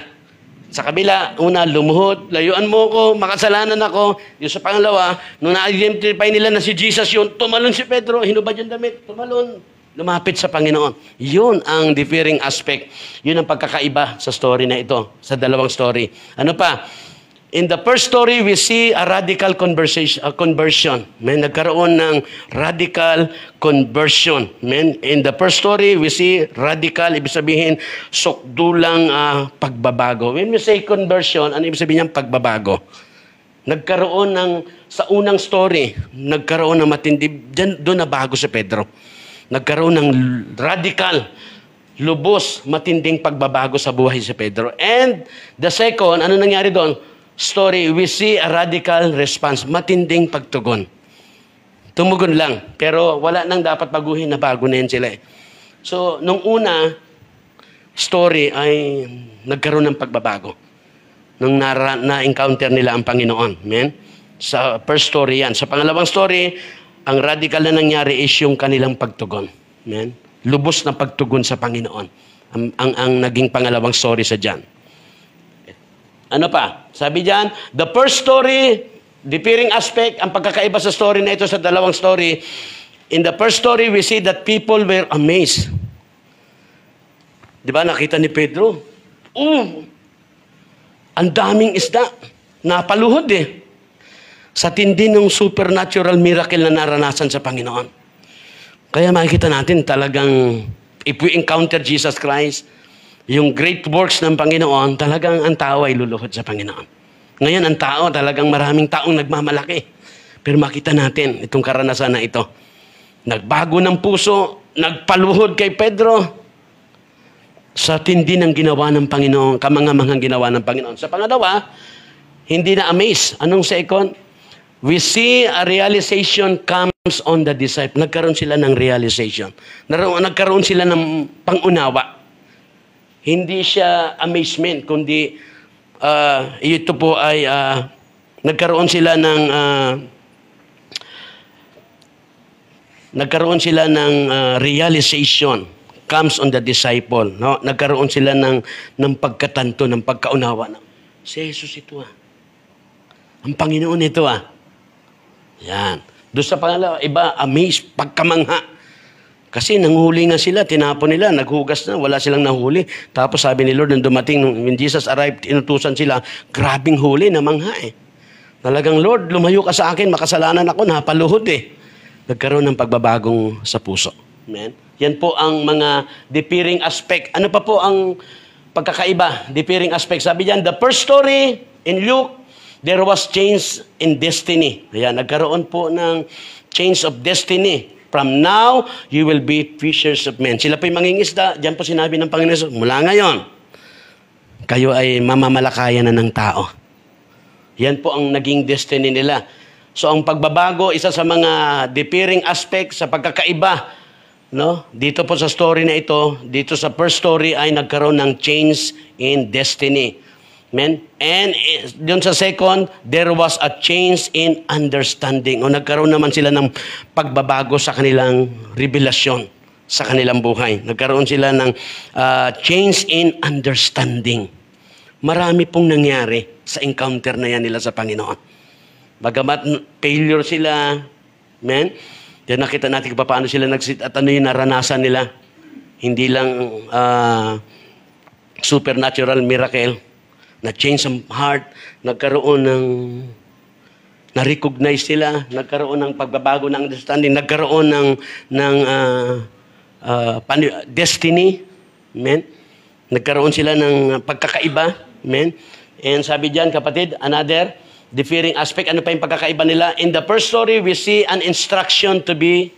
Sa kabila, una, lumuhod, layuan mo ko, makasalanan ako. Yung sa pangalawa, nung na-identify nila na si Jesus yun, tumalon si Pedro, hinubad yung damit, tumalon, lumapit sa Panginoon. Yun ang differing aspect. Yun ang pagkakaiba sa story na ito, sa dalawang story. Ano pa? In the first story, we see a radical conversation, a conversion. May nagkaroon ng radical conversion. Men, In the first story, we see radical, ibig sabihin, sukdulang uh, pagbabago. When we say conversion, ano ibig sabihin niyang pagbabago? Nagkaroon ng, sa unang story, nagkaroon ng matindi, dyan, doon na bago si Pedro. Nagkaroon ng radical lubos, matinding pagbabago sa buhay si Pedro. And the second, ano nangyari doon? story, we see a radical response, matinding pagtugon. Tumugon lang, pero wala nang dapat baguhin na bago na yan sila eh. So, nung una, story ay nagkaroon ng pagbabago nung na- na-encounter nila ang Panginoon. Amen? Sa first story yan. Sa pangalawang story, ang radical na nangyari is yung kanilang pagtugon. Amen? Lubos na pagtugon sa Panginoon. Ang, ang, ang naging pangalawang story sa John. Ano pa? Sabi diyan, the first story, differing aspect, ang pagkakaiba sa story na ito sa dalawang story, in the first story, we see that people were amazed. Di ba, nakita ni Pedro? Oh, ang daming isda. Napaluhod eh. Sa tindi ng supernatural miracle na naranasan sa Panginoon. Kaya makikita natin talagang if we encounter Jesus Christ, yung great works ng Panginoon, talagang ang tao ay luluhod sa Panginoon. Ngayon, ang tao, talagang maraming taong nagmamalaki. Pero makita natin itong karanasan na ito. Nagbago ng puso, nagpaluhod kay Pedro, sa tindi ng ginawa ng Panginoon, kamangamahang ginawa ng Panginoon. Sa pangalawa, hindi na amazed. Anong second? We see a realization comes on the disciple. Nagkaroon sila ng realization. Nagkaroon sila ng pangunawa. Hindi siya amazement, kundi uh, ito po ay uh, nagkaroon sila ng uh, nagkaroon sila ng uh, realization comes on the disciple. No? Nagkaroon sila ng, ng pagkatanto, ng pagkaunawa. Na, si Jesus ito ah. Ang Panginoon ito ah. Yan. Doon sa pangalawa, iba, amaze, pagkamangha. Kasi nanghuli nga sila, tinapon nila, naghugas na, wala silang nahuli. Tapos sabi ni Lord, nung dumating, nung, when Jesus arrived, inutusan sila, grabing huli, na mangha eh. Talagang, Lord, lumayo ka sa akin, makasalanan ako, napaluhod eh. Nagkaroon ng pagbabagong sa puso. Amen? Yan po ang mga differing aspect. Ano pa po ang pagkakaiba, differing aspect? Sabi diyan, the first story in Luke, there was change in destiny. Ayan, nagkaroon po ng change of destiny. From now, you will be fishers of men. Sila po'y mangingisda. Diyan po sinabi ng Panginoon, mula ngayon, kayo ay mamamalakayan na ng tao. Yan po ang naging destiny nila. So ang pagbabago, isa sa mga differing aspects sa pagkakaiba, no? Dito po sa story na ito, dito sa first story ay nagkaroon ng change in destiny. Amen? And doon sa second, there was a change in understanding. O nagkaroon naman sila ng pagbabago sa kanilang revelasyon sa kanilang buhay. Nagkaroon sila ng uh, change in understanding. Marami pong nangyari sa encounter na yan nila sa Panginoon. Bagamat failure sila, amen? Then nakita natin kung paano sila nagsit at ano yung naranasan nila. Hindi lang uh, supernatural miracle, na-change ang heart, nagkaroon ng na-recognize sila, nagkaroon ng pagbabago ng understanding, nagkaroon ng, ng uh, uh, destiny. Amen? Nagkaroon sila ng pagkakaiba. Amen? And sabi diyan, kapatid, another differing aspect. Ano pa yung pagkakaiba nila? In the first story, we see an instruction to be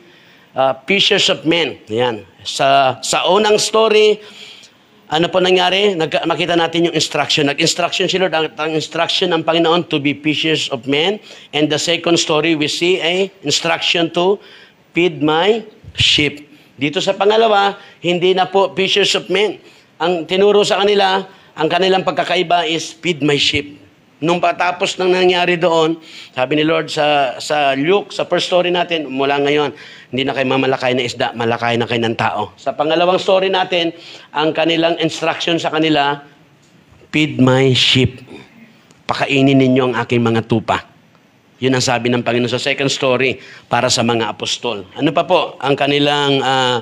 uh, ah, fishers of men. Yan. Sa, sa unang story, ano po nangyari? Nag- makita natin yung instruction. Nag-instruction si Lord, ang, ang instruction ng Panginoon to be fishes of men. And the second story, we see a instruction to feed my sheep. Dito sa pangalawa, hindi na po fishes of men. Ang tinuro sa kanila, ang kanilang pagkakaiba is feed my sheep. Nung patapos ng nangyari doon, sabi ni Lord sa, sa Luke, sa first story natin, mula ngayon, hindi na kayo mamalakay na isda, malakay na kayo ng tao. Sa pangalawang story natin, ang kanilang instruction sa kanila, feed my sheep. Pakainin ninyo ang aking mga tupa. Yun ang sabi ng Panginoon sa second story para sa mga apostol. Ano pa po ang kanilang uh, ah,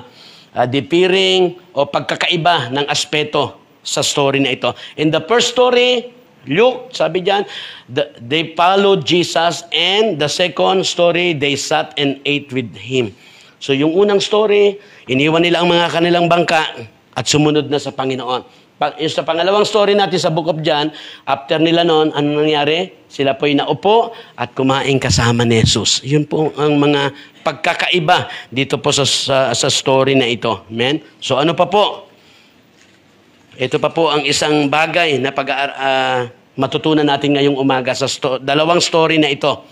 uh, ah, dipiring o pagkakaiba ng aspeto sa story na ito? In the first story, Luke, sabi diyan, the, they followed Jesus and the second story, they sat and ate with Him. So yung unang story, iniwan nila ang mga kanilang bangka at sumunod na sa Panginoon. Yung sa pangalawang story natin sa Book of John, after nila noon, ano nangyari? Sila po'y naupo at kumain kasama ni Jesus. Yun po ang mga pagkakaiba dito po sa, sa, sa story na ito. Amen? So ano pa po? Ito pa po ang isang bagay na pag uh, matutunan natin ngayong umaga sa sto- dalawang story na ito.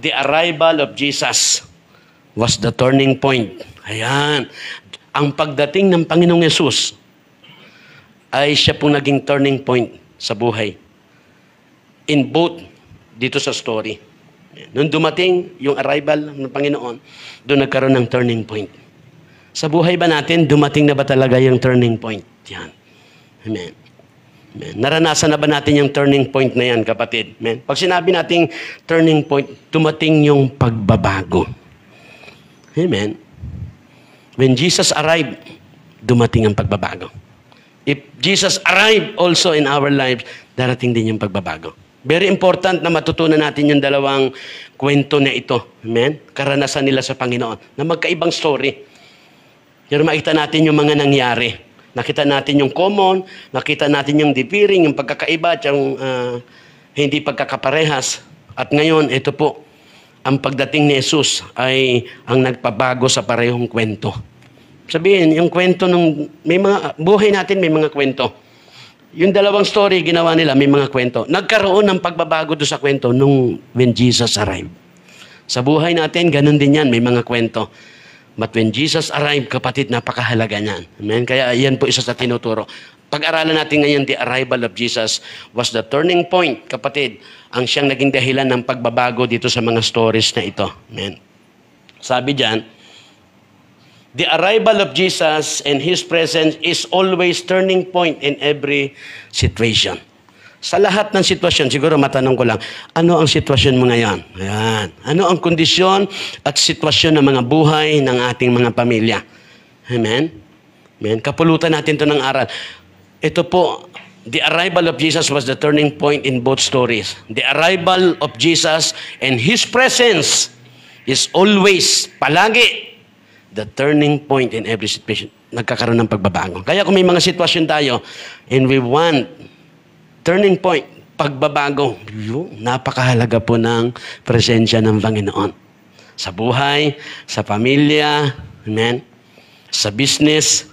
The arrival of Jesus was the turning point. Ayan. Ang pagdating ng Panginoong Yesus ay siya po naging turning point sa buhay. In both dito sa story. Noong dumating yung arrival ng Panginoon, doon nagkaroon ng turning point. Sa buhay ba natin, dumating na ba talaga yung turning point? Yan. Amen. Amen. Naranasan na ba natin yung turning point na yan, kapatid? Amen. Pag sinabi nating turning point, tumating yung pagbabago. Amen. When Jesus arrived, dumating ang pagbabago. If Jesus arrived also in our lives, darating din yung pagbabago. Very important na matutunan natin yung dalawang kwento na ito. Amen? Karanasan nila sa Panginoon na magkaibang story. Pero makita natin yung mga nangyari. Nakita natin yung common, nakita natin yung differing, yung pagkakaiba at yung uh, hindi pagkakaparehas. At ngayon, ito po, ang pagdating ni Jesus ay ang nagpabago sa parehong kwento. Sabihin, yung kwento ng may mga buhay natin may mga kwento. Yung dalawang story ginawa nila may mga kwento. Nagkaroon ng pagbabago do sa kwento nung when Jesus arrived. Sa buhay natin ganun din yan, may mga kwento. But when Jesus arrived, kapatid, napakahalaga niyan. Amen? Kaya yan po isa sa tinuturo. Pag-aralan natin ngayon, the arrival of Jesus was the turning point, kapatid, ang siyang naging dahilan ng pagbabago dito sa mga stories na ito. Amen? Sabi diyan, The arrival of Jesus and His presence is always turning point in every situation. Sa lahat ng sitwasyon, siguro matanong ko lang, ano ang sitwasyon mo ngayon? Ayan. Ano ang kondisyon at sitwasyon ng mga buhay ng ating mga pamilya? Amen? Amen? Kapulutan natin to ng aral. Ito po, the arrival of Jesus was the turning point in both stories. The arrival of Jesus and His presence is always, palagi, the turning point in every situation. Nagkakaroon ng pagbabago. Kaya kung may mga sitwasyon tayo and we want Turning point, pagbabago. Napakahalaga po ng presensya ng Panginoon. Sa buhay, sa pamilya, amen, sa business,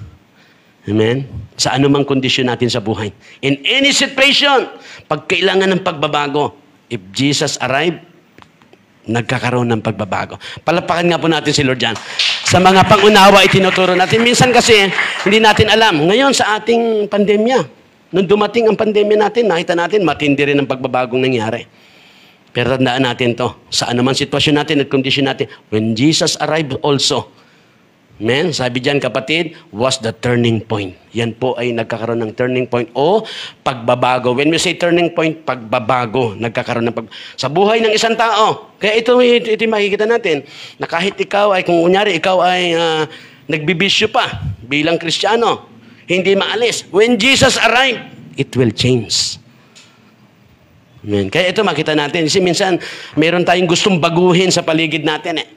amen, sa anumang kondisyon natin sa buhay. In any situation, pag kailangan ng pagbabago, if Jesus arrived, nagkakaroon ng pagbabago. Palapakan nga po natin si Lord dyan. Sa mga pangunawa, itinuturo natin. Minsan kasi, hindi natin alam. Ngayon, sa ating pandemya, Nung dumating ang pandemya natin, nakita natin matindi rin ang pagbabagong nangyari. Pero tandaan natin to, saan naman sitwasyon natin at kondisyon natin. When Jesus arrived also, men, sabi diyan kapatid, was the turning point. Yan po ay nagkakaroon ng turning point o pagbabago. When we say turning point, pagbabago, nagkakaroon ng pag sa buhay ng isang tao. Kaya ito, ito, ito makikita natin na kahit ikaw ay, kung kunyari, ikaw ay uh, nagbibisyo pa bilang Kristiyano, hindi maalis. When Jesus arrived, it will change. Amen. Kaya ito makita natin. Kasi minsan, meron tayong gustong baguhin sa paligid natin eh.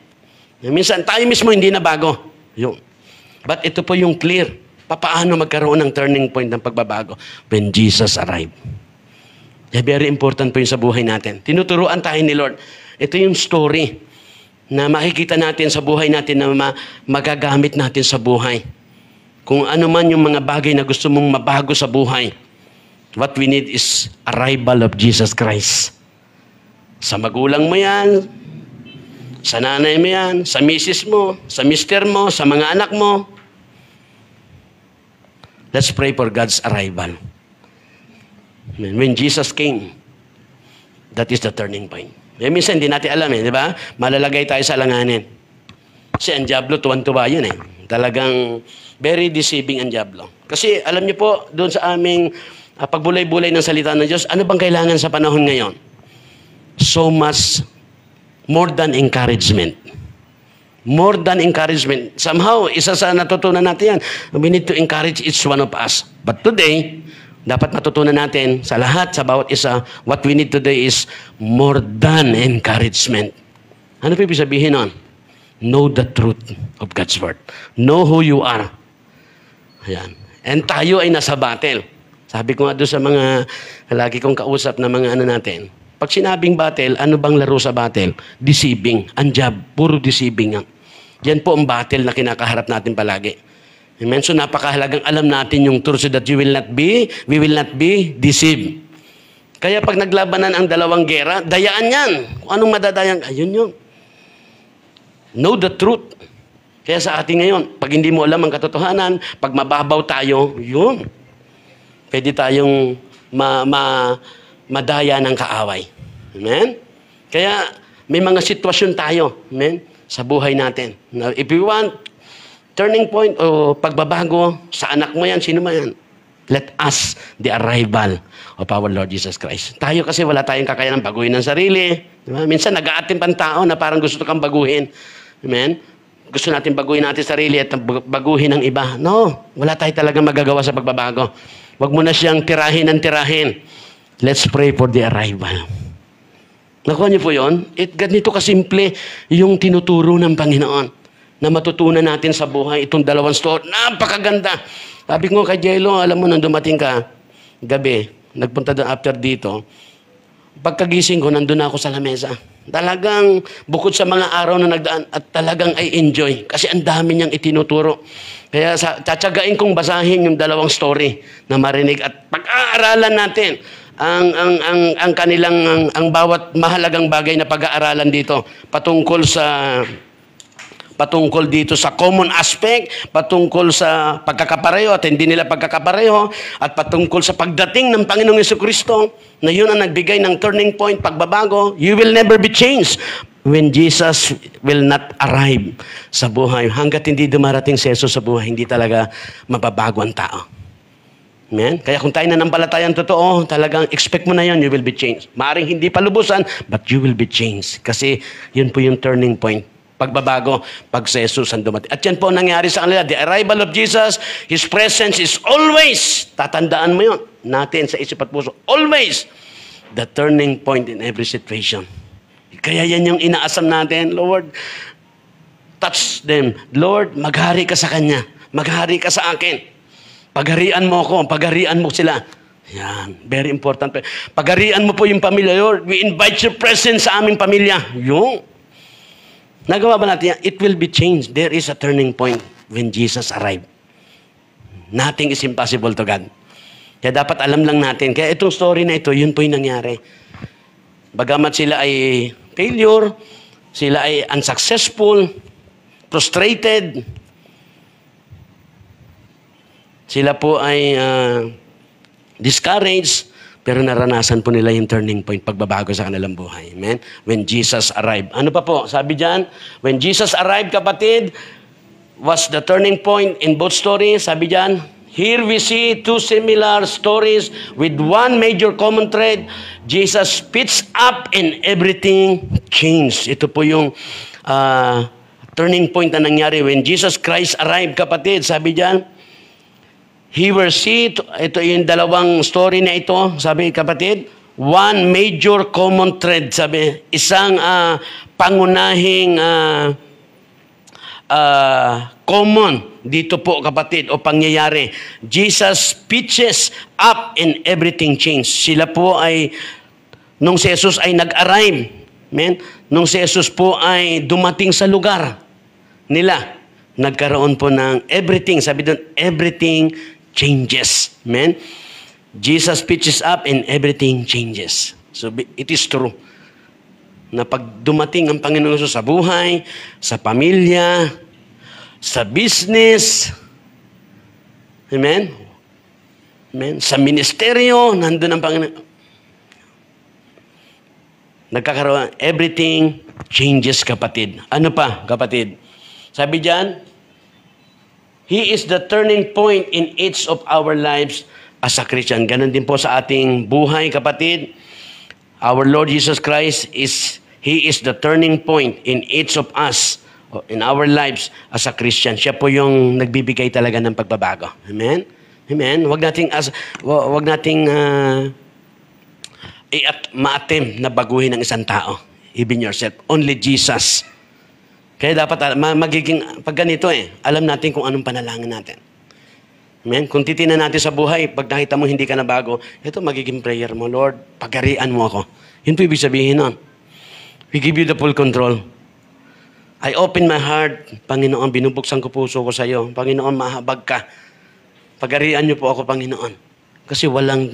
Minsan, tayo mismo hindi na bago. Yung. But ito po yung clear. Papaano magkaroon ng turning point ng pagbabago? When Jesus arrived. Yeah, very important po yung sa buhay natin. Tinuturuan tayo ni Lord. Ito yung story na makikita natin sa buhay natin na magagamit natin sa buhay. Kung ano man yung mga bagay na gusto mong mabago sa buhay, what we need is arrival of Jesus Christ. Sa magulang mo yan, sa nanay mo yan, sa misis mo, sa mister mo, sa mga anak mo. Let's pray for God's arrival. When Jesus came, that is the turning point. Eh, minsan hindi natin alam eh, di ba? Malalagay tayo sa langanin. Kasi ang Diablo, tuwan-tuwa yun eh. Talagang Very deceiving ang Diablo. Kasi alam niyo po, doon sa aming uh, pagbulay-bulay ng salita ng Diyos, ano bang kailangan sa panahon ngayon? So much more than encouragement. More than encouragement. Somehow, isa sa natutunan natin yan. We need to encourage each one of us. But today, dapat matutunan natin sa lahat, sa bawat isa, what we need today is more than encouragement. Ano pa ibig sabihin nun? Know the truth of God's Word. Know who you are. Ayan. And tayo ay nasa battle. Sabi ko nga doon sa mga lagi kong kausap na mga ano natin. Pag sinabing battle, ano bang laro sa battle? Deceiving. Ang job, puro deceiving yan. Yan po ang battle na kinakaharap natin palagi. Amen? So napakahalagang alam natin yung truth so that you will not be, we will not be deceived. Kaya pag naglabanan ang dalawang gera, dayaan yan. Kung anong madadayang, ayun yun. Know the truth. Kaya sa atin ngayon, pag hindi mo alam ang katotohanan, pag mababaw tayo, yun. Pwede tayong ma, ma, madaya ng kaaway. Amen? Kaya may mga sitwasyon tayo, amen, sa buhay natin. Now, if you want turning point o pagbabago sa anak mo yan, sino man yan, let us the arrival of our Lord Jesus Christ. Tayo kasi wala tayong kakayanang baguhin ng sarili. Diba? Minsan nag-aatin pang tao na parang gusto kang baguhin. Amen? gusto natin baguhin natin sarili at baguhin ang iba. No, wala tayo talaga magagawa sa pagbabago. Huwag mo na siyang tirahin ng tirahin. Let's pray for the arrival. Nakuha niyo po yun? It, ganito kasimple yung tinuturo ng Panginoon na matutunan natin sa buhay itong dalawang story. Napakaganda! Sabi ko kay Jelo, alam mo nang dumating ka gabi, nagpunta doon after dito, pagkagising ko, nandun na ako sa lamesa. Talagang bukod sa mga araw na nagdaan at talagang ay enjoy kasi ang dami niyang itinuturo. Kaya sa, tsatsagain kong basahin yung dalawang story na marinig at pag-aaralan natin ang ang ang ang kanilang ang, ang bawat mahalagang bagay na pag-aaralan dito patungkol sa patungkol dito sa common aspect, patungkol sa pagkakapareho at hindi nila pagkakapareho, at patungkol sa pagdating ng Panginoong Yeso Kristo, na yun ang nagbigay ng turning point, pagbabago, you will never be changed when Jesus will not arrive sa buhay. Hanggat hindi dumarating si Jesus sa buhay, hindi talaga mababago ang tao. Amen? Kaya kung tayo na nanampalatayan totoo, talagang expect mo na yon you will be changed. Maaring hindi pa lubusan, but you will be changed. Kasi yun po yung turning point pagbabago pag si Jesus ang dumating. At yan po nangyari sa kanila. The arrival of Jesus, His presence is always, tatandaan mo yun, natin sa isip at puso, always the turning point in every situation. Kaya yan yung inaasam natin, Lord, touch them. Lord, maghari ka sa kanya. Maghari ka sa akin. Pagharian mo ako, pagharian mo sila. Yan, very important. Pagharian mo po yung pamilya, Lord. We invite your presence sa aming pamilya. Yung, Nagawa ba natin yan? It will be changed. There is a turning point when Jesus arrived. Nothing is impossible to God. Kaya dapat alam lang natin. Kaya itong story na ito, yun po yung nangyari. Bagamat sila ay failure, sila ay unsuccessful, frustrated, sila po ay uh, discouraged, pero naranasan po nila yung turning point, pagbabago sa kanilang buhay. Amen? When Jesus arrived. Ano pa po? Sabi dyan, when Jesus arrived, kapatid, was the turning point in both stories. Sabi dyan, here we see two similar stories with one major common thread. Jesus speeds up and everything changed. Ito po yung uh, turning point na nangyari when Jesus Christ arrived, kapatid. Sabi dyan, He will see, ito yung dalawang story na ito, sabi kapatid, one major common thread, sabi, isang uh, pangunahing uh, uh, common dito po kapatid o pangyayari. Jesus pitches up and everything changed. Sila po ay, nung si Jesus ay nag-arrive, amen, nung si Jesus po ay dumating sa lugar nila, nagkaroon po ng everything, sabi doon, everything changes. Amen? Jesus pitches up and everything changes. So it is true na pag dumating ang Panginoon Jesus sa buhay, sa pamilya, sa business, Amen? Amen? Sa ministeryo, nandun ang Panginoon. Nagkakaroon, everything changes, kapatid. Ano pa, kapatid? Sabi diyan, He is the turning point in each of our lives as a Christian. Ganon din po sa ating buhay, kapatid. Our Lord Jesus Christ is He is the turning point in each of us in our lives as a Christian. Siya po yung nagbibigay talaga ng pagbabago. Amen. Amen. Wag nating as wag nating uh, i-at, ma na baguhin ng isang tao. Even yourself. Only Jesus kaya dapat ah, magiging, pag ganito eh, alam natin kung anong panalangin natin. Amen? Kung titinan natin sa buhay, pag nakita mo hindi ka na bago, ito magiging prayer mo, Lord, pagarian mo ako. Yun po ibig sabihin nun. We give you the full control. I open my heart. Panginoon, binubuksan ko puso ko sa iyo. Panginoon, mahabag ka. Pagarian niyo po ako, Panginoon. Kasi walang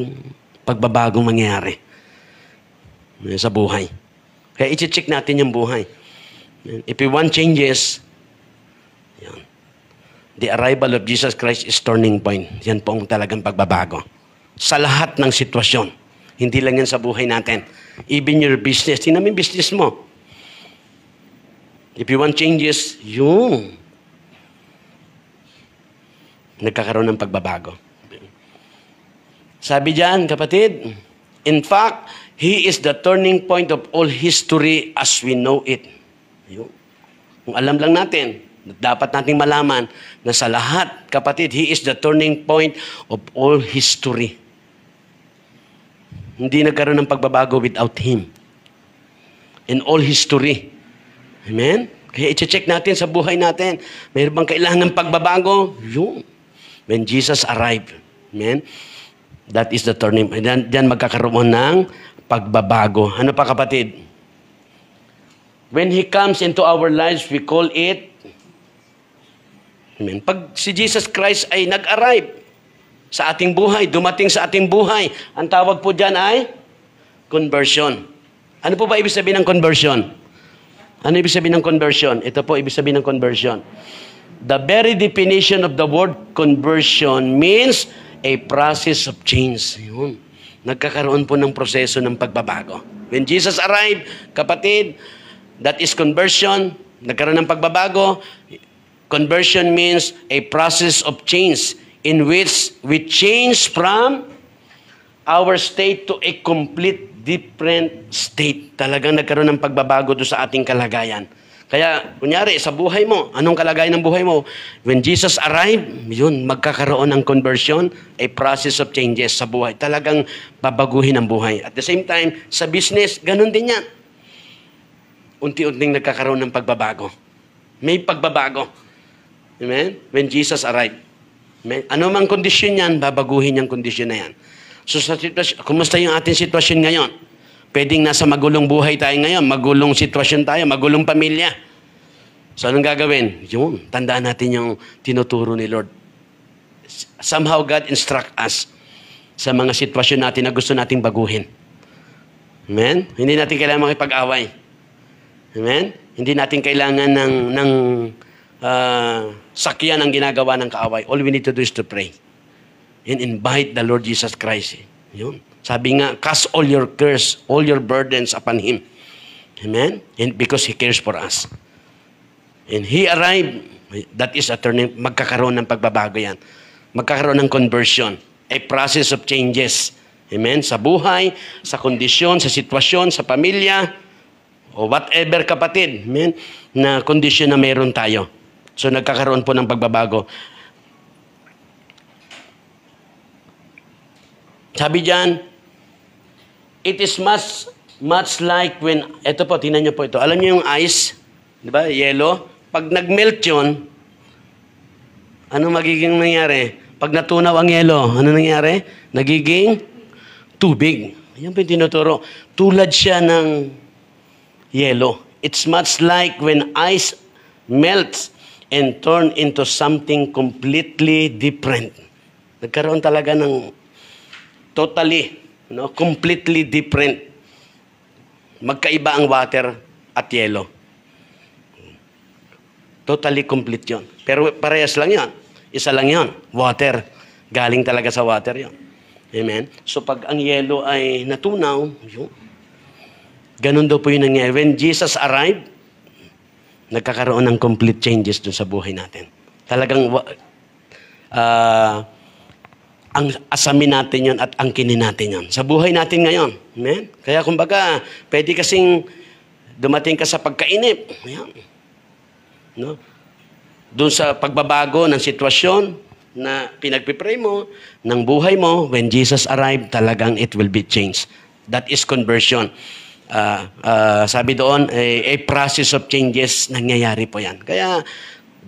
pagbabagong mangyayari sa buhay. Kaya iti-check natin yung buhay. If one changes, yan. the arrival of Jesus Christ is turning point. Yan po ang talagang pagbabago. Sa lahat ng sitwasyon. Hindi lang yan sa buhay natin. Even your business. Tinamin business mo. If you want changes, yung nagkakaroon ng pagbabago. Sabi diyan, kapatid, in fact, He is the turning point of all history as we know it. Ayun. Kung alam lang natin, dapat nating malaman na sa lahat, kapatid, He is the turning point of all history. Hindi nagkaroon ng pagbabago without Him. In all history. Amen? Kaya i-check natin sa buhay natin. Mayroon bang kailangan ng pagbabago? Yun. When Jesus arrived. Amen? That is the turning point. Diyan, diyan magkakaroon ng pagbabago. Ano pa kapatid? When He comes into our lives, we call it Amen. Pag si Jesus Christ ay nag-arrive sa ating buhay, dumating sa ating buhay, ang tawag po dyan ay conversion. Ano po ba ibig sabihin ng conversion? Ano ibig sabihin ng conversion? Ito po ibig sabihin ng conversion. The very definition of the word conversion means a process of change. Yun. Nagkakaroon po ng proseso ng pagbabago. When Jesus arrived, kapatid, That is conversion. Nagkaroon ng pagbabago. Conversion means a process of change in which we change from our state to a complete different state. Talagang nagkaroon ng pagbabago do sa ating kalagayan. Kaya, kunyari, sa buhay mo, anong kalagayan ng buhay mo? When Jesus arrived, yun, magkakaroon ng conversion, a process of changes sa buhay. Talagang babaguhin ang buhay. At the same time, sa business, ganun din yan unti-unting nagkakaroon ng pagbabago. May pagbabago. Amen? When Jesus arrived. Amen? Ano mang kondisyon niyan, babaguhin yung kondisyon na yan. So sa sitwasyon, kumusta yung ating sitwasyon ngayon? Pwedeng nasa magulong buhay tayo ngayon, magulong sitwasyon tayo, magulong pamilya. So anong gagawin? Yung, tandaan natin yung tinuturo ni Lord. Somehow God instruct us sa mga sitwasyon natin na gusto nating baguhin. Amen? Hindi natin kailangan makipag-away. Amen? Hindi natin kailangan ng, ng uh, sakyan ang ginagawa ng kaaway. All we need to do is to pray. And invite the Lord Jesus Christ. Yun. Sabi nga, cast all your curse, all your burdens upon Him. Amen? And because He cares for us. And He arrived, that is a turning, magkakaroon ng pagbabago yan. Magkakaroon ng conversion. A process of changes. Amen? Sa buhay, sa kondisyon, sa sitwasyon, sa pamilya, o whatever kapatid, amen, na kondisyon na meron tayo. So nagkakaroon po ng pagbabago. Sabi diyan, it is much much like when ito po tingnan niyo po ito. Alam niyo yung ice, 'di ba? Yellow. Pag nagmelt 'yon, ano magiging nangyari? Pag natunaw ang yelo, ano nangyari? Nagiging tubig. Yan po yung tinuturo. Tulad siya ng yellow. It's much like when ice melts and turn into something completely different. Nagkaroon talaga ng totally, no, completely different. Magkaiba ang water at yellow. Totally complete yon. Pero parehas lang yon. Isa lang yon. Water. Galing talaga sa water yon. Amen? So pag ang yellow ay natunaw, yun, Ganun daw po yung nangyari. When Jesus arrived, nagkakaroon ng complete changes dun sa buhay natin. Talagang uh, ang asamin natin yon at ang kinin natin yon sa buhay natin ngayon. Amen? Kaya kumbaga, pwede kasing dumating ka sa pagkainip. Ayan. No? Doon sa pagbabago ng sitwasyon na pinagpipray mo, ng buhay mo, when Jesus arrived, talagang it will be changed. That is conversion. Uh, uh, sabi doon, a, eh, a process of changes, nangyayari po yan. Kaya,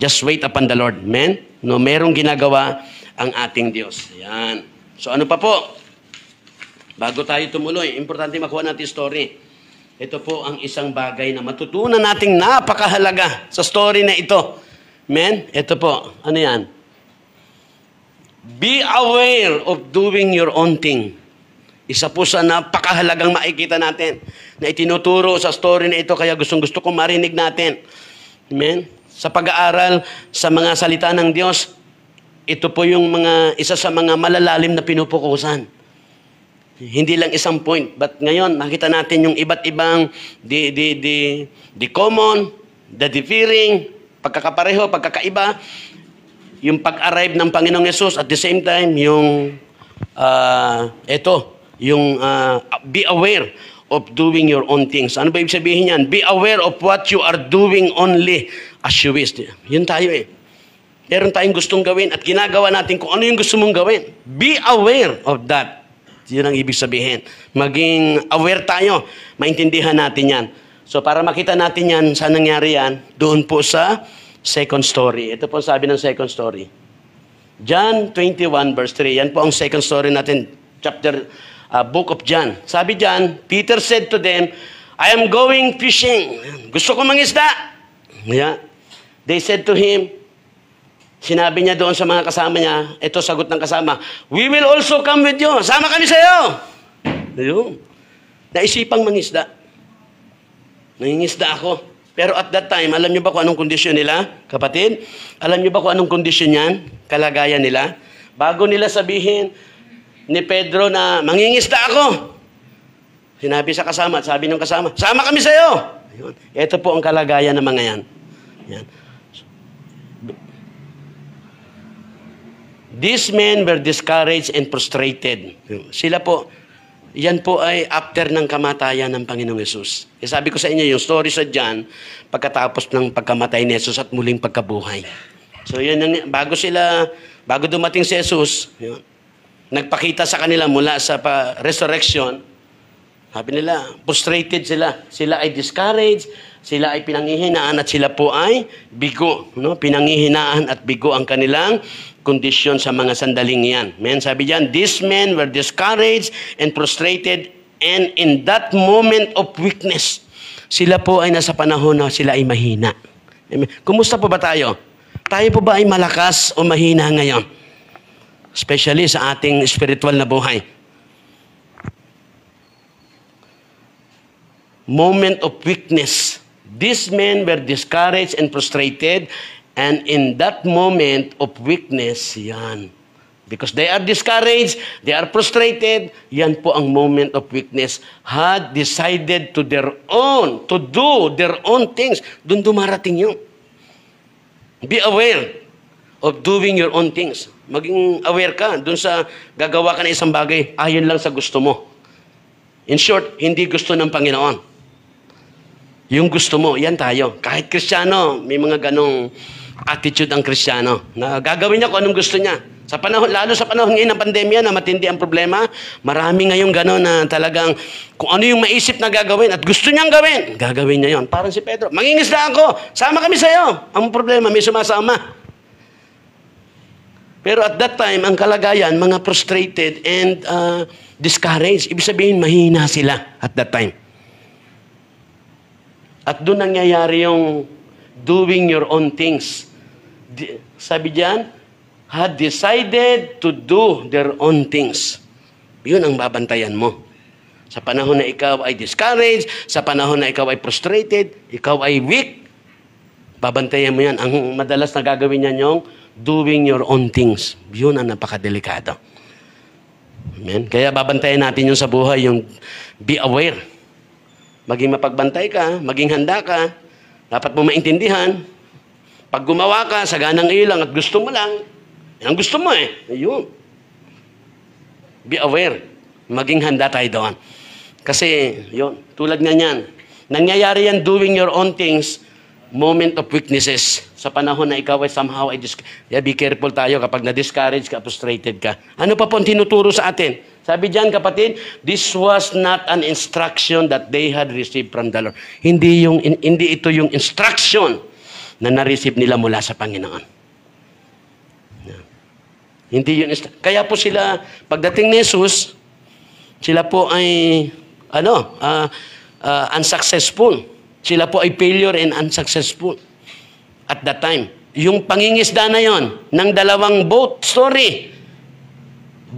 just wait upon the Lord. Men, no, merong ginagawa ang ating Diyos. Yan. So ano pa po? Bago tayo tumuloy, importante makuha natin story. Ito po ang isang bagay na matutunan nating napakahalaga sa story na ito. Men, ito po. Ano yan? Be aware of doing your own thing. Isa po sa napakahalagang makikita natin na itinuturo sa story na ito kaya gustong gusto kong marinig natin. Amen? Sa pag-aaral sa mga salita ng Diyos, ito po yung mga isa sa mga malalalim na pinupukusan. Hindi lang isang point, but ngayon makita natin yung iba't ibang the, the, the, the common, the differing, pagkakapareho, pagkakaiba, yung pag-arrive ng Panginoong Yesus at the same time yung uh, ah, ito, yung uh, be aware of doing your own things. Ano ba ibig sabihin niyan? Be aware of what you are doing only as you wish. Yun tayo eh. Meron tayong gustong gawin at ginagawa natin kung ano yung gusto mong gawin. Be aware of that. Yun ang ibig sabihin. Maging aware tayo. Maintindihan natin yan. So para makita natin yan, saan nangyari yan? Doon po sa second story. Ito po sabi ng second story. John 21 verse 3. Yan po ang second story natin chapter, uh, book of John. Sabi diyan, Peter said to them, I am going fishing. Gusto ko mangisda. Yeah. They said to him, sinabi niya doon sa mga kasama niya, ito sagot ng kasama, We will also come with you. Sama kami sa iyo. Ayun. Naisipang mangisda. Nangingisda ako. Pero at that time, alam niyo ba kung anong kondisyon nila, kapatid? Alam niyo ba kung anong kondisyon yan? Kalagayan nila? Bago nila sabihin, ni Pedro na mangingisda ako. Sinabi sa kasama, sabi ng kasama, sama kami sa iyo. Ayun. Ito po ang kalagayan ng mga yan. yan. These men were discouraged and frustrated. Sila po, yan po ay after ng kamatayan ng Panginoong Yesus. E sabi ko sa inyo, yung story sa John, pagkatapos ng pagkamatay ni Yesus at muling pagkabuhay. So yun, bago sila, bago dumating si Yesus, yun, nagpakita sa kanila mula sa pa- resurrection, sabi nila, frustrated sila. Sila ay discouraged, sila ay pinangihinaan at sila po ay bigo. No? Pinangihinaan at bigo ang kanilang kondisyon sa mga sandaling yan. Men, sabi diyan, these men were discouraged and frustrated and in that moment of weakness, sila po ay nasa panahon na sila ay mahina. Amen. Kumusta po ba tayo? Tayo po ba ay malakas o mahina ngayon? especially sa ating spiritual na buhay. Moment of weakness. These men were discouraged and frustrated and in that moment of weakness, yan. Because they are discouraged, they are frustrated, yan po ang moment of weakness. Had decided to their own, to do their own things. Doon dumarating yun. Be aware of doing your own things. Maging aware ka dun sa gagawa ka ng isang bagay ayon lang sa gusto mo. In short, hindi gusto ng Panginoon. Yung gusto mo, yan tayo. Kahit kristyano, may mga ganong attitude ang kristyano. Na gagawin niya kung anong gusto niya. Sa panahon, lalo sa panahon ngayon ng pandemya na matindi ang problema, marami ngayon gano'n na talagang kung ano yung maisip na gagawin at gusto niyang gawin, gagawin niya yon. Parang si Pedro, mangingisda ako, sama kami sa iyo. Ang problema, may sumasama. Pero at that time, ang kalagayan, mga frustrated and uh, discouraged. Ibig sabihin, mahina sila at that time. At doon nangyayari yung doing your own things. Di, sabi diyan, had decided to do their own things. Yun ang babantayan mo. Sa panahon na ikaw ay discouraged, sa panahon na ikaw ay frustrated, ikaw ay weak, babantayan mo yan. Ang madalas na gagawin niyan yung doing your own things. Yun ang napakadelikado. Amen? Kaya babantayan natin yung sa buhay, yung be aware. Maging mapagbantay ka, maging handa ka, dapat mo maintindihan. Pag gumawa ka, sa ganang ilang at gusto mo lang, yan ang gusto mo eh. Ayun. Be aware. Maging handa tayo doon. Kasi, yun, tulad nga niyan, nangyayari yan doing your own things, moment of weaknesses sa panahon na ikaw ay somehow ay yeah, be careful tayo kapag na-discourage ka, frustrated ka. Ano pa po ang tinuturo sa atin? Sabi diyan kapatid, this was not an instruction that they had received from the Lord. Hindi yung in, hindi ito yung instruction na na-receive nila mula sa Panginoon. Yeah. Hindi yun. Kaya po sila, pagdating ni Jesus, sila po ay, ano, uh, uh, unsuccessful. Sila po ay failure and unsuccessful at that time. Yung pangingisda na yon ng dalawang boat story,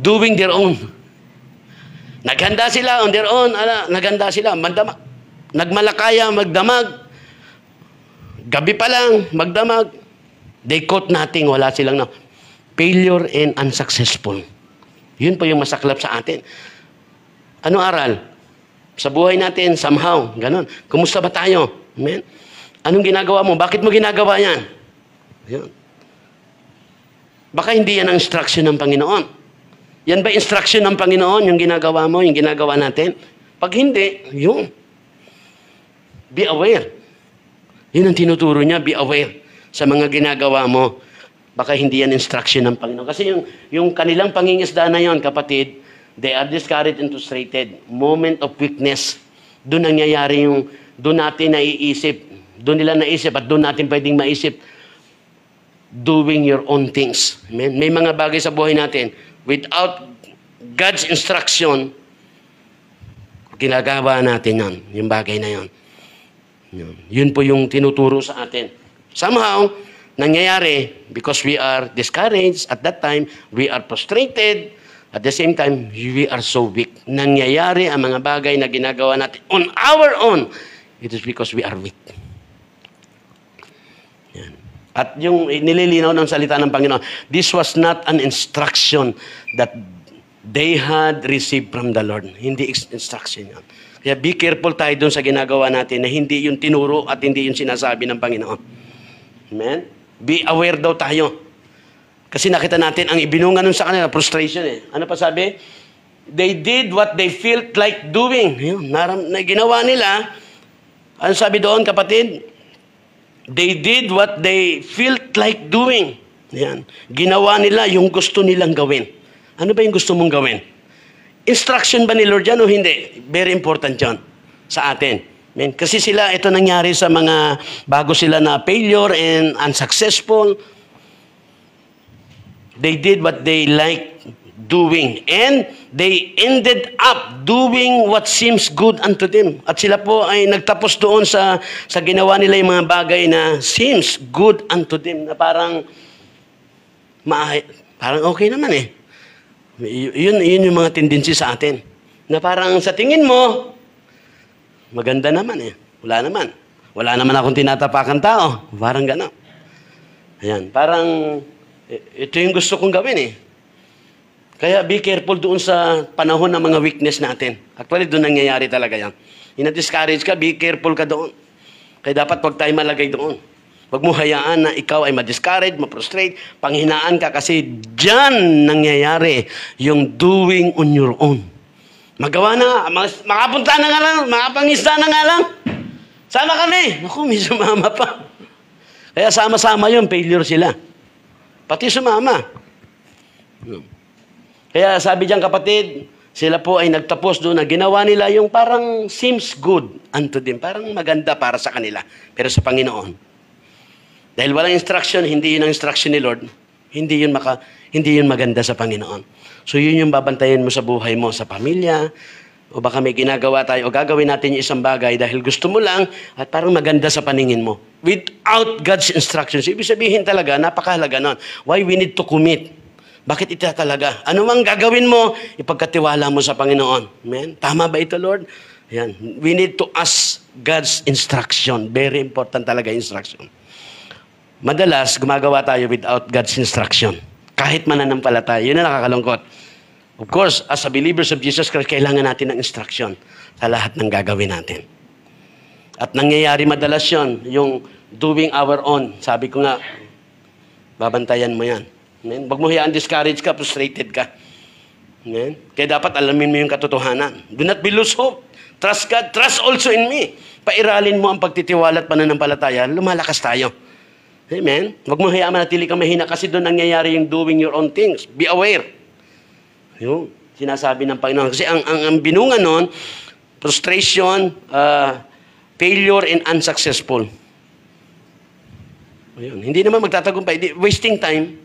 doing their own. Naghanda sila on their own. Ala, naghanda sila. Magdama, nagmalakaya, magdamag. Gabi pa lang, magdamag. They caught nothing. Wala silang na. Failure and unsuccessful. Yun po yung masaklap sa atin. Ano aral? sa buhay natin somehow. ganun. Kumusta ba tayo? Amen? Anong ginagawa mo? Bakit mo ginagawa yan? Ayan. Baka hindi yan ang instruction ng Panginoon. Yan ba instruction ng Panginoon, yung ginagawa mo, yung ginagawa natin? Pag hindi, yun. Be aware. Yun ang tinuturo niya, be aware sa mga ginagawa mo. Baka hindi yan instruction ng Panginoon. Kasi yung, yung kanilang pangingisda na yon kapatid, They are discouraged and frustrated. Moment of weakness. Doon nangyayari yung, doon natin naiisip. Doon nila naisip at doon natin pwedeng maisip. Doing your own things. Amen? May mga bagay sa buhay natin. Without God's instruction, ginagawa natin yan, yung bagay na yan. Yun. yun po yung tinuturo sa atin. Somehow, nangyayari because we are discouraged at that time, we are frustrated, at the same time, we are so weak. Nangyayari ang mga bagay na ginagawa natin on our own. It is because we are weak. Yan. At yung nililinaw ng salita ng Panginoon, this was not an instruction that they had received from the Lord. Hindi instruction yan. Kaya be careful tayo dun sa ginagawa natin na hindi yung tinuro at hindi yung sinasabi ng Panginoon. Amen? Be aware daw tayo kasi nakita natin ang ibinunga nun sa kanila, frustration eh. Ano pa sabi? They did what they felt like doing. Yun, naram, na ginawa nila. Ano sabi doon, kapatid? They did what they felt like doing. Yan. Ginawa nila yung gusto nilang gawin. Ano ba yung gusto mong gawin? Instruction ba ni Lord yan o hindi? Very important yan sa atin. Amen. Kasi sila, ito nangyari sa mga bago sila na failure and unsuccessful. They did what they like doing. And they ended up doing what seems good unto them. At sila po ay nagtapos doon sa, sa ginawa nila yung mga bagay na seems good unto them. Na parang, ma- parang okay naman eh. Yun, yun yung mga tendency sa atin. Na parang sa tingin mo, maganda naman eh. Wala naman. Wala naman akong tinatapakan tao. Parang gano'n. Ayan. Parang, ito yung gusto kong gawin eh. Kaya be careful doon sa panahon ng mga weakness natin. Actually, doon nangyayari talaga yan. Ina-discourage ka, be careful ka doon. Kaya dapat wag tayo malagay doon. Huwag mo hayaan na ikaw ay ma-discourage, ma-prostrate, panghinaan ka kasi diyan nangyayari yung doing on your own. Magawa na, makapunta na nga lang, makapangista na nga lang. Sama kami. Naku, may sumama pa. Kaya sama-sama yun, failure sila. Pati sa mama. Kaya sabi diyan kapatid, sila po ay nagtapos doon na ginawa nila yung parang seems good unto them. Parang maganda para sa kanila. Pero sa Panginoon. Dahil walang instruction, hindi yun ang instruction ni Lord. Hindi yun, maka, hindi yun maganda sa Panginoon. So yun yung babantayan mo sa buhay mo, sa pamilya, o baka may ginagawa tayo o gagawin natin yung isang bagay dahil gusto mo lang at parang maganda sa paningin mo. Without God's instructions. Ibig sabihin talaga, napakahalaga nun. Why we need to commit. Bakit ito talaga? Ano mang gagawin mo, ipagkatiwala mo sa Panginoon. Amen? Tama ba ito, Lord? Yan. We need to ask God's instruction. Very important talaga instruction. Madalas, gumagawa tayo without God's instruction. Kahit mananampalataya. Yun ang nakakalungkot. Of course, as a believers of Jesus Christ, kailangan natin ng instruction sa lahat ng gagawin natin. At nangyayari madalas yon yung doing our own. Sabi ko nga, babantayan mo yan. Amen? Huwag mo hiyaan discouraged ka, frustrated ka. Amen? Kaya dapat alamin mo yung katotohanan. Do not be lose hope. Trust God. Trust also in me. Pairalin mo ang pagtitiwala at pananampalataya. Lumalakas tayo. Amen? Huwag mo hiyaan manatili ka mahina kasi doon nangyayari yung doing your own things. Be aware. Yung sinasabi ng Panginoon. Kasi ang, ang, ang binunga nun, frustration, uh, failure, and unsuccessful. Ayun. Hindi naman magtatagumpay. Di, wasting time.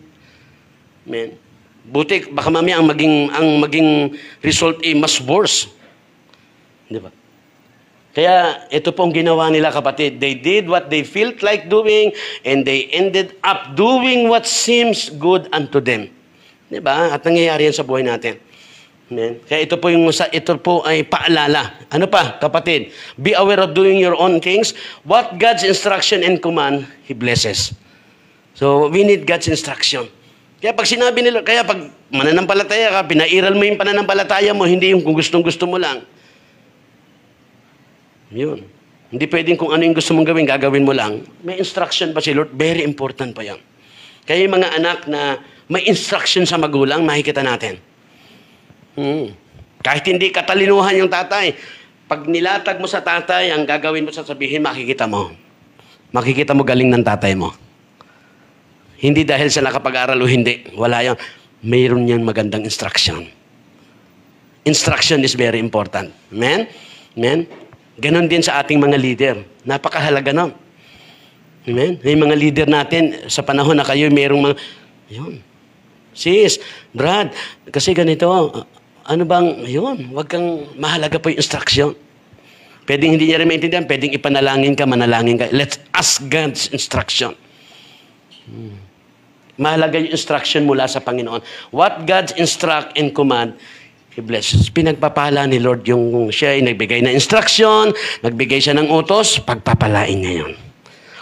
Amen. Buti, baka mamaya ang maging, ang maging result ay eh, mas worse. Di ba? Kaya ito pong ginawa nila kapatid. They did what they felt like doing and they ended up doing what seems good unto them. Di ba? At nangyayari yan sa buhay natin. Amen. Kaya ito po yung ito po ay paalala. Ano pa, kapatid? Be aware of doing your own things. What God's instruction and command, He blesses. So, we need God's instruction. Kaya pag sinabi nila, kaya pag mananampalataya ka, pinairal mo yung pananampalataya mo, hindi yung kung gustong-gusto mo lang. Yun. Hindi pwedeng kung ano yung gusto mong gawin, gagawin mo lang. May instruction pa si Lord. Very important pa yan. Kaya yung mga anak na may instruction sa magulang, makikita natin. Hmm. Kahit hindi katalinuhan yung tatay, pag nilatag mo sa tatay, ang gagawin mo sasabihin, makikita mo. Makikita mo galing ng tatay mo. Hindi dahil sa nakapag-aral o hindi. Wala yan. Mayroon yan magandang instruction. Instruction is very important. Amen? Amen? Ganon din sa ating mga leader. Napakahalaga nun. Amen? Yung mga leader natin, sa panahon na kayo, mayroong mga... Yun. Sis, Brad, kasi ganito, ano bang, yun, wag kang, mahalaga po yung instruction. Pwedeng hindi niya rin maintindihan, pwedeng ipanalangin ka, manalangin ka. Let's ask God's instruction. Hmm. Mahalaga yung instruction mula sa Panginoon. What God instruct and command, He blesses. Pinagpapala ni Lord yung siya ay nagbigay na instruction, nagbigay siya ng utos, pagpapalain niya yun.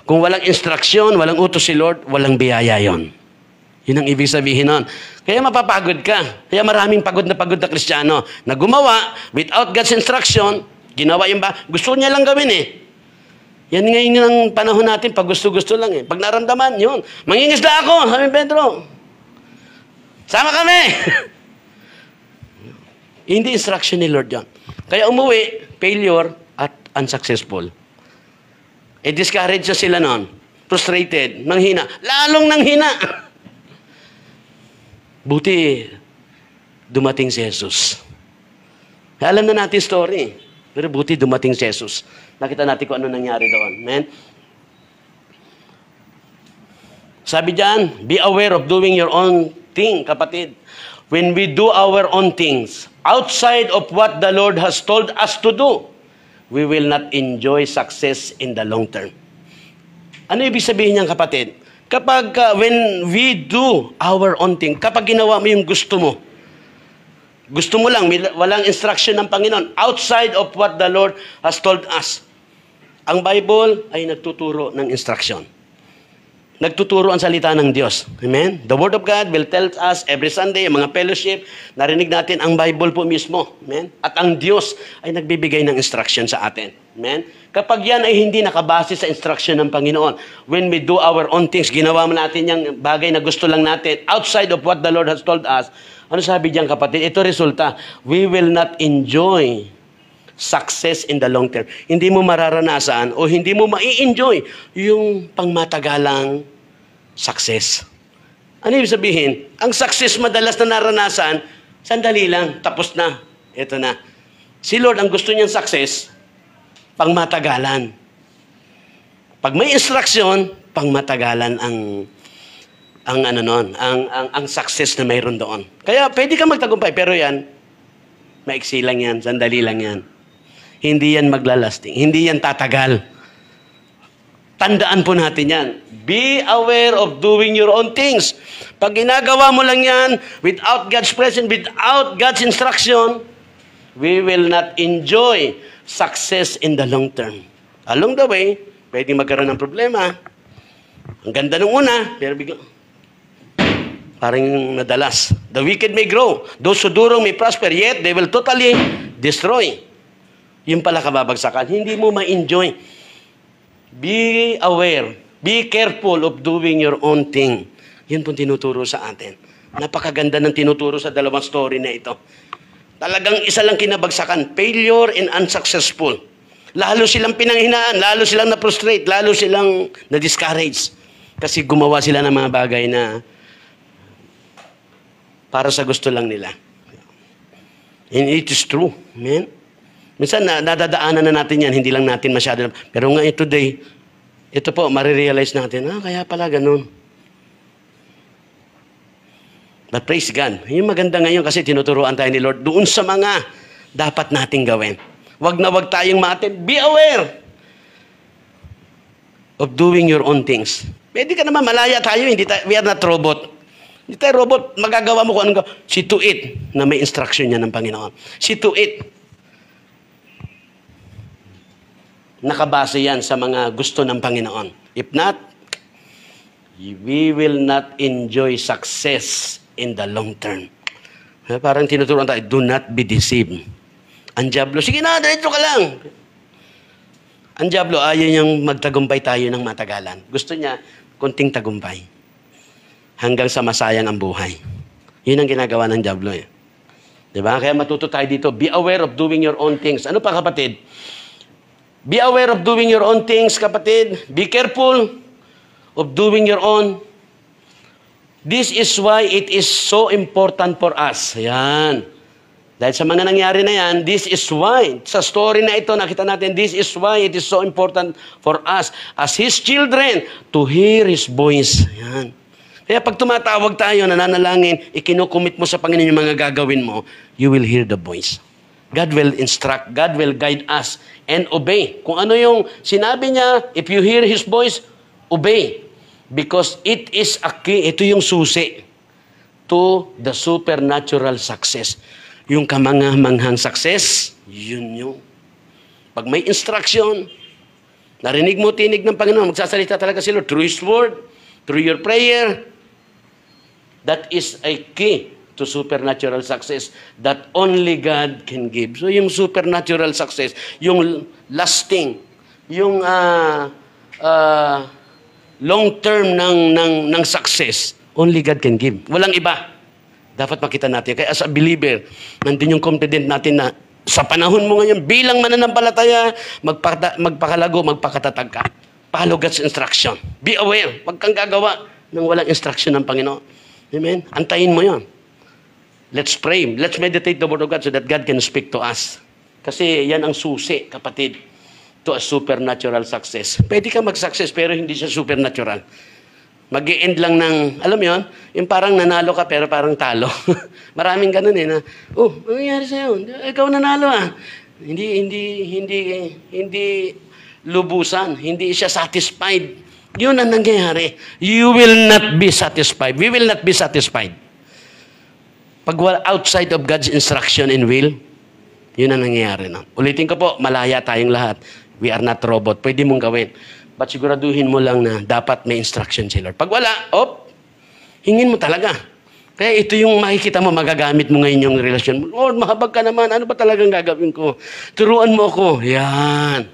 Kung walang instruction, walang utos si Lord, walang biyaya yon. Yun ang ibig sabihin nun. Kaya mapapagod ka. Kaya maraming pagod na pagod na kristyano na gumawa without God's instruction, ginawa yung ba? Gusto niya lang gawin eh. Yan ngayon ang panahon natin, pag gusto-gusto lang eh. Pag naramdaman, yun. Mangingisda ako, sabi Pedro. Sama kami! Hindi instruction ni Lord yan. Kaya umuwi, failure at unsuccessful. E discouraged na sila noon. Frustrated, nanghina. Lalong nanghina. Buti, dumating si Jesus. Alam na natin story. Pero buti dumating si Jesus. Nakita natin kung ano nangyari doon. Amen? Sabi diyan, be aware of doing your own thing, kapatid. When we do our own things, outside of what the Lord has told us to do, we will not enjoy success in the long term. Ano ibig sabihin niyan, kapatid? Kapag uh, when we do our own thing, kapag ginawa mo yung gusto mo, gusto mo lang, walang instruction ng Panginoon, outside of what the Lord has told us. Ang Bible ay nagtuturo ng instruction nagtuturo ang salita ng Diyos. Amen? The Word of God will tell us every Sunday, mga fellowship, narinig natin ang Bible po mismo. Amen? At ang Diyos ay nagbibigay ng instruction sa atin. Amen? Kapag yan ay hindi nakabase sa instruction ng Panginoon, when we do our own things, ginawa mo natin yung bagay na gusto lang natin, outside of what the Lord has told us, ano sabi diyan kapatid? Ito resulta, we will not enjoy success in the long term. Hindi mo mararanasan o hindi mo mai-enjoy yung pangmatagalang success. Ano ibig sabihin? Ang success madalas na naranasan, sandali lang, tapos na. Ito na. Si Lord, ang gusto niyang success, pangmatagalan. Pag may instruction, pangmatagalan ang ang ano noon, ang, ang, ang success na mayroon doon. Kaya pwede kang magtagumpay, pero yan, maiksi lang yan, sandali lang yan. Hindi yan maglalasting, hindi yan tatagal. Tandaan po natin yan. Be aware of doing your own things. Pag ginagawa mo lang yan, without God's presence, without God's instruction, we will not enjoy success in the long term. Along the way, pwedeng magkaroon ng problema. Ang ganda nung una, pero bigla, parang nadalas. The wicked may grow. Those who durong may prosper, yet they will totally destroy. Yun pala kababagsakan. Hindi mo ma-enjoy Be aware. Be careful of doing your own thing. Yun pong tinuturo sa atin. Napakaganda ng tinuturo sa dalawang story na ito. Talagang isa lang kinabagsakan, failure and unsuccessful. Lalo silang pinanghinaan, lalo silang na-prostrate, lalo silang na-discourage. Kasi gumawa sila ng mga bagay na para sa gusto lang nila. And it is true. Amen? Minsan, na, nadadaanan na natin yan, hindi lang natin masyado. Pero ngayon eh, today, ito po, marirealize natin, ah, kaya pala ganun. But praise God. Yung maganda ngayon kasi tinuturuan tayo ni Lord doon sa mga dapat nating gawin. Wag na wag tayong matin. Be aware of doing your own things. Pwede eh, ka naman, malaya tayo. Hindi tayo, we are not robot. Hindi tayo robot. Magagawa mo kung anong gawin. See to it na may instruction niya ng Panginoon. See to it nakabase yan sa mga gusto ng Panginoon. If not, we will not enjoy success in the long term. Eh, parang tinuturuan tayo, do not be deceived. Ang Diablo, sige na, diretso ka lang. Ang Diablo, ayaw niyang magtagumpay tayo ng matagalan. Gusto niya, kunting tagumpay. Hanggang sa masayang ang buhay. Yun ang ginagawa ng Diablo eh. Diba? Kaya matuto tayo dito, be aware of doing your own things. Ano pa kapatid? Be aware of doing your own things, kapatid. Be careful of doing your own. This is why it is so important for us. Ayan. Dahil sa mga nangyari na yan, this is why, sa story na ito, nakita natin, this is why it is so important for us as His children to hear His voice. Ayan. Kaya pag tumatawag tayo, nananalangin, ikinukumit mo sa Panginoon yung mga gagawin mo, you will hear the voice. God will instruct, God will guide us and obey. Kung ano yung sinabi niya, if you hear His voice, obey. Because it is a key, ito yung susi to the supernatural success. Yung kamangha-manghang success, yun yung. Pag may instruction, narinig mo tinig ng Panginoon, magsasalita talaga si Lord through His Word, through your prayer. That is a key to supernatural success that only God can give. So yung supernatural success, yung lasting, yung uh, uh, long term ng, ng, ng success, only God can give. Walang iba. Dapat makita natin. Kaya as a believer, nandun yung confident natin na sa panahon mo ngayon, bilang mananampalataya, magpata, magpakalago, magpakatatag ka. Follow God's instruction. Be aware. Huwag kang gagawa nang walang instruction ng Panginoon. Amen? Antayin mo yon. Let's pray. Let's meditate the Word of God so that God can speak to us. Kasi yan ang susi, kapatid, to a supernatural success. Pwede ka mag-success pero hindi siya supernatural. mag end lang ng, alam mo yun, yung parang nanalo ka pero parang talo. Maraming ganun eh na, oh, ano nangyari sa'yo? Ikaw nanalo ah. Hindi, hindi, hindi, hindi lubusan. Hindi siya satisfied. Yun ang nangyayari. You will not be satisfied. We will not be satisfied. Pag outside of God's instruction and will, yun ang nangyayari na. Ulitin ko po, malaya tayong lahat. We are not robot. Pwede mong gawin. But siguraduhin mo lang na dapat may instruction si Lord. Pag wala, op, hingin mo talaga. Kaya ito yung makikita mo, magagamit mo ngayon yung relasyon mo. Lord, oh, mahabag ka naman. Ano ba talagang gagawin ko? Turuan mo ako. Yan.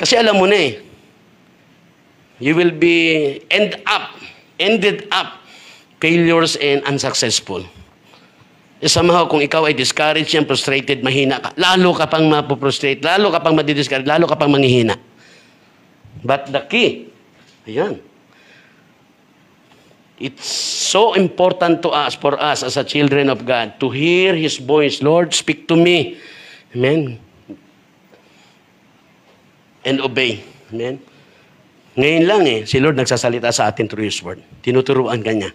Kasi alam mo na eh, you will be end up, ended up failures and unsuccessful. Eh, somehow, kung ikaw ay discouraged and frustrated, mahina ka. Lalo ka pang mapuprostrate, lalo ka pang madidiscourage, lalo ka pang manghihina. But the key, ayan, it's so important to us, for us as a children of God, to hear His voice. Lord, speak to me. Amen. And obey. Amen. Ngayon lang eh, si Lord nagsasalita sa atin through His Word. Tinuturuan ka niya.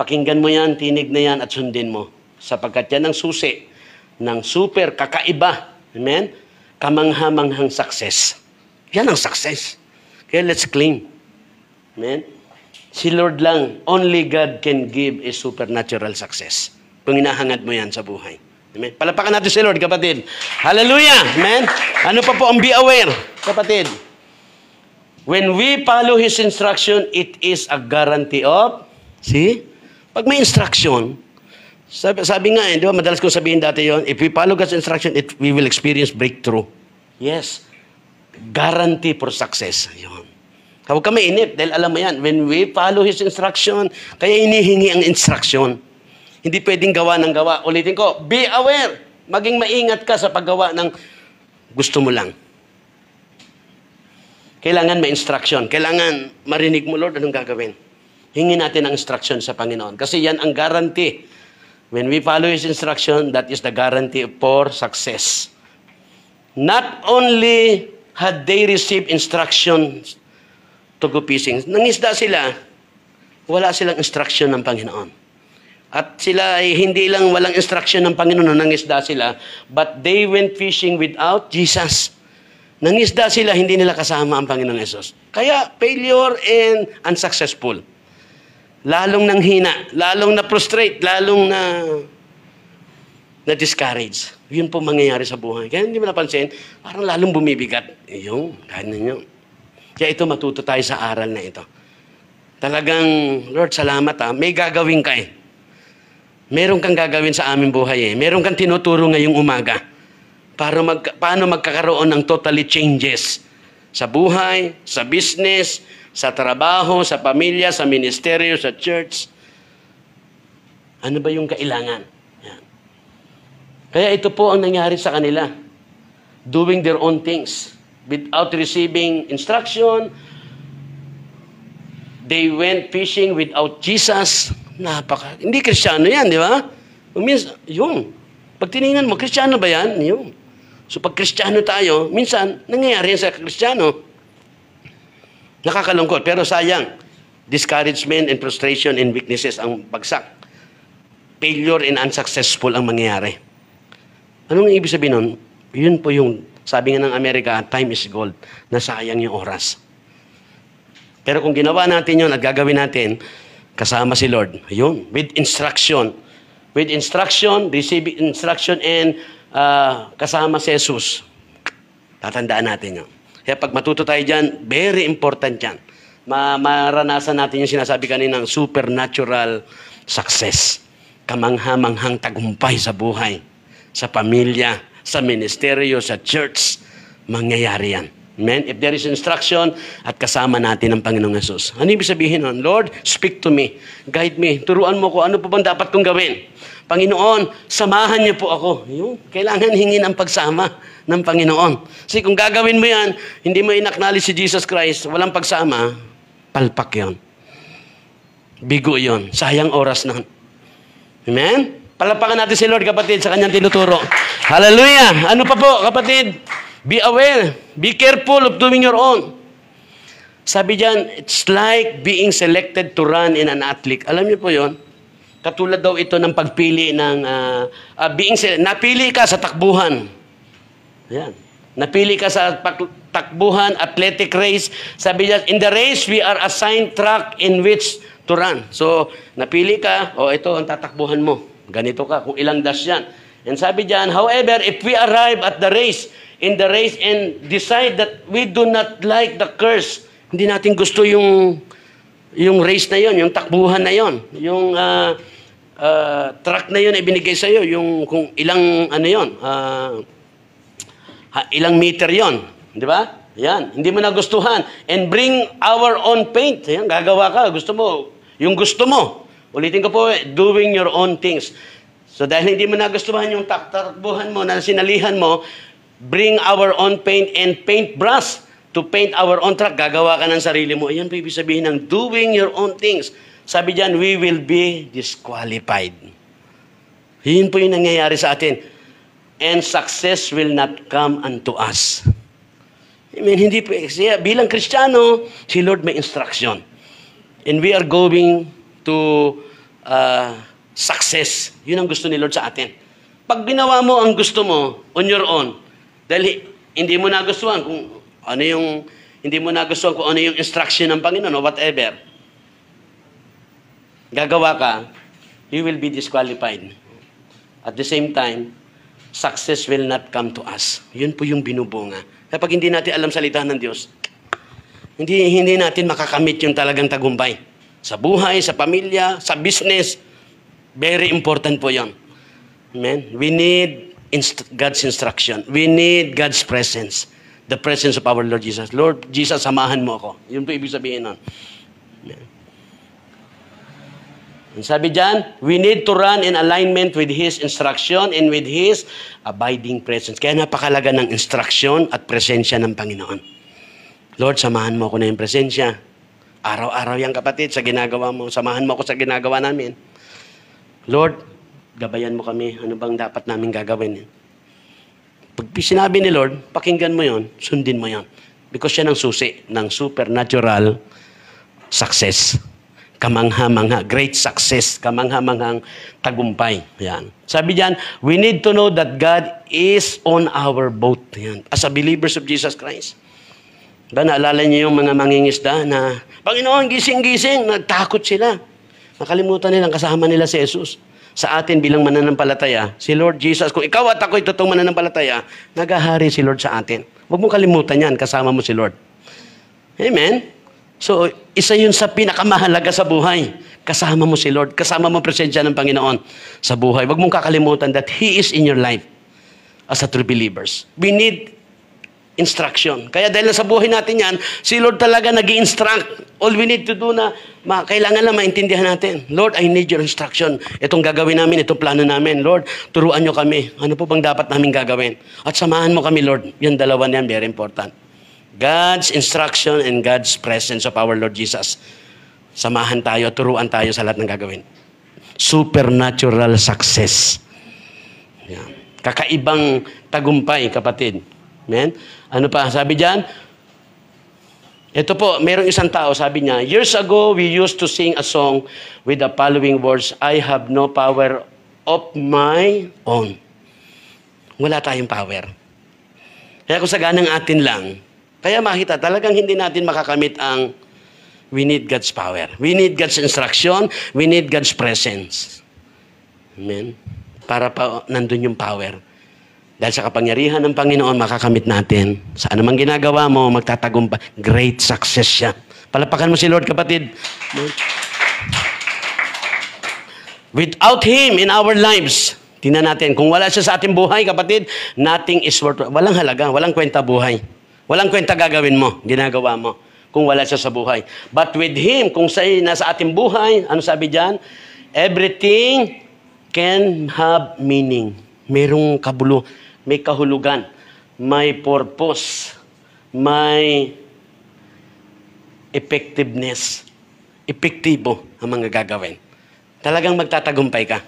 Pakinggan mo yan, tinig na yan at sundin mo. Sapagkat yan ang susi ng super kakaiba. Amen? Kamanghamanghang success. Yan ang success. Kaya let's claim. Amen? Si Lord lang, only God can give a supernatural success. Kung inahangad mo yan sa buhay. Amen? Palapakan natin si Lord, kapatid. Hallelujah! Amen? Ano pa po ang be aware, kapatid? When we follow His instruction, it is a guarantee of, see, pag may instruction, sabi, sabi nga eh, di ba, madalas kong sabihin dati yon if we follow God's instruction, it, we will experience breakthrough. Yes. Guarantee for success. Yun. Huwag kami mainip dahil alam mo yan. When we follow His instruction, kaya inihingi ang instruction. Hindi pwedeng gawa ng gawa. Ulitin ko, be aware. Maging maingat ka sa paggawa ng gusto mo lang. Kailangan may instruction. Kailangan marinig mo, Lord, anong gagawin. Hingin natin ang instruction sa Panginoon. Kasi yan ang guarantee. When we follow His instruction, that is the guarantee for success. Not only had they received instructions to go fishing, nangisda sila, wala silang instruction ng Panginoon. At sila ay hindi lang walang instruction ng Panginoon, nangisda sila, but they went fishing without Jesus. Nangisda sila, hindi nila kasama ang Panginoon Yesus. Kaya failure and unsuccessful lalong nang hina, lalong na prostrate, lalong na na discourage. Yun po mangyayari sa buhay. Kaya hindi mo napansin, parang lalong bumibigat. Yung, ganyan yun. Kaya ito matuto tayo sa aral na ito. Talagang, Lord, salamat ha. Ah. May gagawin ka eh. Meron kang gagawin sa aming buhay eh. Meron kang tinuturo ngayong umaga. Para mag, paano magkakaroon ng totally changes sa buhay, sa business, sa trabaho, sa pamilya, sa ministeryo, sa church. Ano ba yung kailangan? Yan. Kaya ito po ang nangyari sa kanila. Doing their own things without receiving instruction. They went fishing without Jesus. Napaka, hindi kristyano yan, di ba? Minsan, yun. Pag tinignan mo, kristyano ba yan? Yung. So pag kristyano tayo, minsan, nangyayari yan sa kristyano. Nakakalungkot, pero sayang. Discouragement and frustration and weaknesses ang bagsak. Failure and unsuccessful ang mangyayari. Anong ibig sabihin nun? Yun po yung, sabi nga ng Amerika, time is gold. Nasayang yung oras. Pero kung ginawa natin yun at gagawin natin, kasama si Lord. Yun, with instruction. With instruction, receive instruction, and uh, kasama si Jesus. Tatandaan natin yun. Kaya pag matuto tayo dyan, very important yan. Ma maranasan natin yung sinasabi kanina ng supernatural success. Kamangha-manghang tagumpay sa buhay, sa pamilya, sa ministeryo, sa church. Mangyayari yan. Amen? If there is instruction, at kasama natin ang Panginoong Yesus. Ano ibig sabihin nun? Lord, speak to me. Guide me. Turuan mo ko ano pa bang dapat kong gawin. Panginoon, samahan niyo po ako. Yung, kailangan hingin ang pagsama ng Panginoon. Kasi kung gagawin mo yan, hindi mo inaknali si Jesus Christ, walang pagsama, palpak yon. Bigo yon. Sayang oras nun. Amen? Palapakan natin si Lord, kapatid, sa kanyang tinuturo. Hallelujah! Ano pa po, kapatid? Be aware. Be careful of doing your own. Sabi diyan, it's like being selected to run in an athlete. Alam niyo po yon? Katulad daw ito ng pagpili ng uh, uh, being napili ka sa takbuhan. Ayan. Napili ka sa takbuhan, athletic race. Sabi niya, in the race, we are assigned track in which to run. So, napili ka, o oh, ito ang tatakbuhan mo. Ganito ka, kung ilang dash yan. And sabi diyan, however, if we arrive at the race, in the race and decide that we do not like the curse, hindi natin gusto yung yung race na yon, yung takbuhan na yon, yung uh, ah, uh, ah, track na yon ay binigay sa iyo, yung kung ilang ano yon, uh, ah, ilang meter yon, di ba? Yan, hindi mo nagustuhan. And bring our own paint. Yan, gagawa ka, gusto mo, yung gusto mo. Ulitin ko po, doing your own things. So dahil hindi mo nagustuhan yung takbuhan mo, na sinalihan mo, bring our own paint and paint brush to paint our own track, gagawa ka ng sarili mo. Ayan po ibig sabihin ng doing your own things. Sabi diyan, we will be disqualified. Yun po yung nangyayari sa atin. And success will not come unto us. I mean, hindi po, siya, bilang Kristiyano, si Lord may instruction. And we are going to uh, success. Yun ang gusto ni Lord sa atin. Pag ginawa mo ang gusto mo on your own, dahil hindi mo nagustuhan kung ano yung, hindi mo nagustuhan kung ano yung instruction ng Panginoon o whatever. Gagawa ka, you will be disqualified. At the same time, success will not come to us. Yun po yung binubunga. Kapag hindi natin alam salita ng Diyos, hindi, hindi natin makakamit yung talagang tagumpay. Sa buhay, sa pamilya, sa business, very important po yon. Amen? We need inst- God's instruction. We need God's presence the presence of our Lord Jesus. Lord Jesus, samahan mo ako. Yun po ibig sabihin nun. Ang sabi dyan, we need to run in alignment with His instruction and with His abiding presence. Kaya napakalaga ng instruction at presensya ng Panginoon. Lord, samahan mo ako na yung presensya. Araw-araw yan kapatid sa ginagawa mo. Samahan mo ako sa ginagawa namin. Lord, gabayan mo kami. Ano bang dapat namin gagawin? Pag sinabi ni Lord, pakinggan mo yon, sundin mo yon. Because yan ang susi ng supernatural success. Kamangha-mangha, great success, kamangha-manghang tagumpay. Yan. Sabi diyan, we need to know that God is on our boat. Yan. As a believers of Jesus Christ. Diba, naalala niyo yung mga mangingisda na, Panginoon, gising-gising, nagtakot sila. Nakalimutan nilang kasama nila si Jesus sa atin bilang mananampalataya, si Lord Jesus, kung ikaw at ako ay totoong mananampalataya, naghahari si Lord sa atin. Huwag mo kalimutan yan, kasama mo si Lord. Amen? So, isa yun sa pinakamahalaga sa buhay. Kasama mo si Lord. Kasama mo presensya ng Panginoon sa buhay. Huwag mong kakalimutan that He is in your life as a true believers. We need instruction. Kaya dahil sa buhay natin yan, si Lord talaga nag instruct All we need to do na, ma, kailangan lang maintindihan natin. Lord, I need your instruction. Itong gagawin namin, itong plano namin. Lord, turuan nyo kami. Ano po bang dapat namin gagawin? At samahan mo kami, Lord. Yan dalawa na yan, very important. God's instruction and God's presence of our Lord Jesus. Samahan tayo, turuan tayo sa lahat ng gagawin. Supernatural success. Yeah. Kakaibang tagumpay, kapatid. Amen? Ano pa? Sabi diyan, ito po, mayroong isang tao, sabi niya, Years ago, we used to sing a song with the following words, I have no power of my own. Wala tayong power. Kaya kung sa ganang atin lang, kaya makita, talagang hindi natin makakamit ang we need God's power. We need God's instruction. We need God's presence. Amen? Para pa nandun yung power. Dahil sa kapangyarihan ng Panginoon, makakamit natin. Sa anumang ginagawa mo, magtatagumpay. Great success siya. Palapakan mo si Lord, kapatid. Without Him in our lives, tingnan natin, kung wala siya sa ating buhay, kapatid, nothing is worth... Walang halaga, walang kwenta buhay. Walang kwenta gagawin mo, ginagawa mo, kung wala siya sa buhay. But with Him, kung sa, nasa ating buhay, ano sabi diyan? Everything can have meaning. Merong kabuluhan may kahulugan, may purpose, may effectiveness, epektibo ang mga gagawin. Talagang magtatagumpay ka.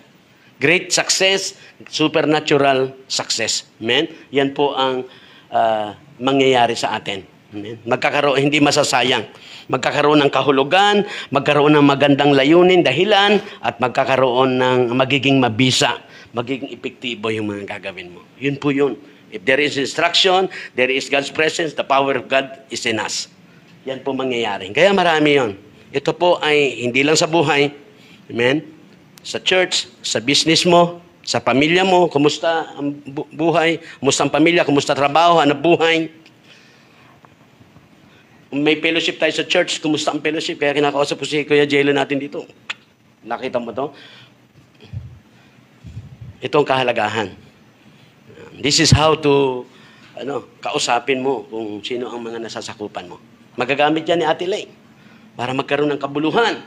Great success, supernatural success. Amen? Yan po ang uh, mangyayari sa atin. Amen? Magkakaroon, hindi masasayang. Magkakaroon ng kahulugan, magkaroon ng magandang layunin, dahilan, at magkakaroon ng magiging mabisa magiging epektibo yung mga gagawin mo. Yun po yun. If there is instruction, there is God's presence, the power of God is in us. Yan po mangyayari. Kaya marami yon. Ito po ay hindi lang sa buhay. Amen? Sa church, sa business mo, sa pamilya mo, kumusta ang buhay, kumusta ang pamilya, kumusta trabaho, hanap buhay. May fellowship tayo sa church, kumusta ang fellowship? Kaya kinakausap ko si Kuya Jelo natin dito. Nakita mo to? itong kahalagahan. This is how to ano, kausapin mo kung sino ang mga nasasakupan mo. Magagamit yan ni Ate Lay para magkaroon ng kabuluhan.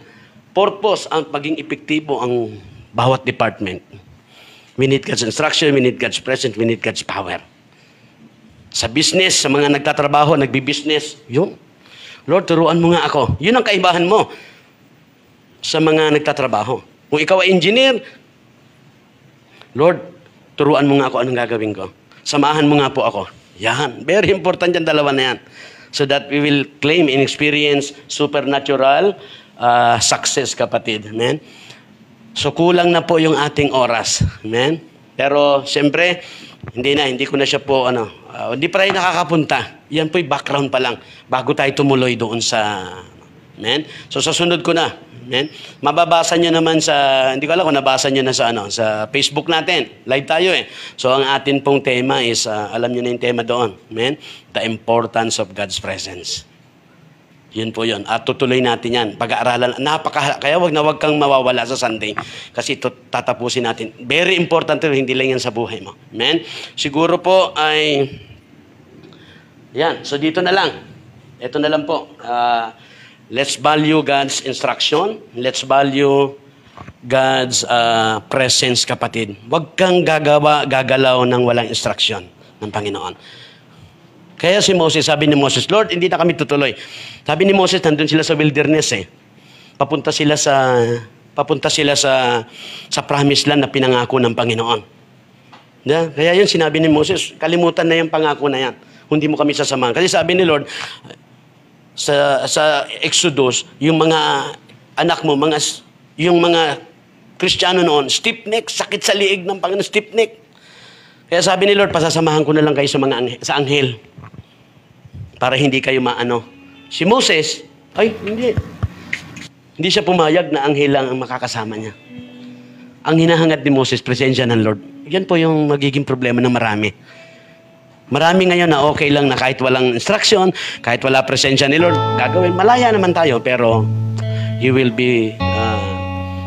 Purpose ang paging epektibo ang bawat department. We need God's instruction, we need God's presence, we need God's power. Sa business, sa mga nagtatrabaho, nagbi-business, yun. Lord, turuan mo nga ako. Yun ang kaibahan mo sa mga nagtatrabaho. Kung ikaw ay engineer, Lord, turuan mo nga ako anong gagawin ko. Samahan mo nga po ako. Yan. Very important yan, dalawa na yan. So that we will claim and experience supernatural uh, success, kapatid. Amen? So kulang na po yung ating oras. Amen? Pero siyempre, hindi na, hindi ko na siya po, ano, uh, hindi pa rin nakakapunta. Yan po'y background pa lang bago tayo tumuloy doon sa, amen? So sa sunod ko na, Amen? Mababasa nyo naman sa, hindi ko alam kung nabasa nyo na sa, ano, sa Facebook natin. Live tayo eh. So ang atin pong tema is, uh, alam niyo na yung tema doon. Amen? The importance of God's presence. Yun po yun. At tutuloy natin yan. Pag-aaralan. Napaka, Kaya wag na wag kang mawawala sa Sunday. Kasi ito tatapusin natin. Very important to, Hindi lang yan sa buhay mo. Amen? Siguro po ay... Yan. So dito na lang. Ito na lang po. Ah... Uh, Let's value God's instruction. Let's value God's uh, presence, kapatid. Huwag kang gagawa, gagalaw ng walang instruction ng Panginoon. Kaya si Moses, sabi ni Moses, Lord, hindi na kami tutuloy. Sabi ni Moses, nandun sila sa wilderness eh. Papunta sila sa papunta sila sa sa promised land na pinangako ng Panginoon. Yeah? Kaya yun sinabi ni Moses, kalimutan na yung pangako na yan. Hindi mo kami sasamahan. Kasi sabi ni Lord, sa sa Exodus, yung mga anak mo, mga yung mga Kristiyano noon, stiff neck, sakit sa liig ng Panginoon, stiff neck. Kaya sabi ni Lord, pasasamahan ko na lang kayo sa mga sa anghel para hindi kayo maano. Si Moses, ay, hindi. Hindi siya pumayag na anghel lang ang makakasama niya. Ang hinahangad ni Moses, presensya ng Lord. Yan po yung magiging problema ng marami. Marami ngayon na okay lang na kahit walang instruction, kahit wala presensya ni Lord, gagawin. Malaya naman tayo, pero you will be uh,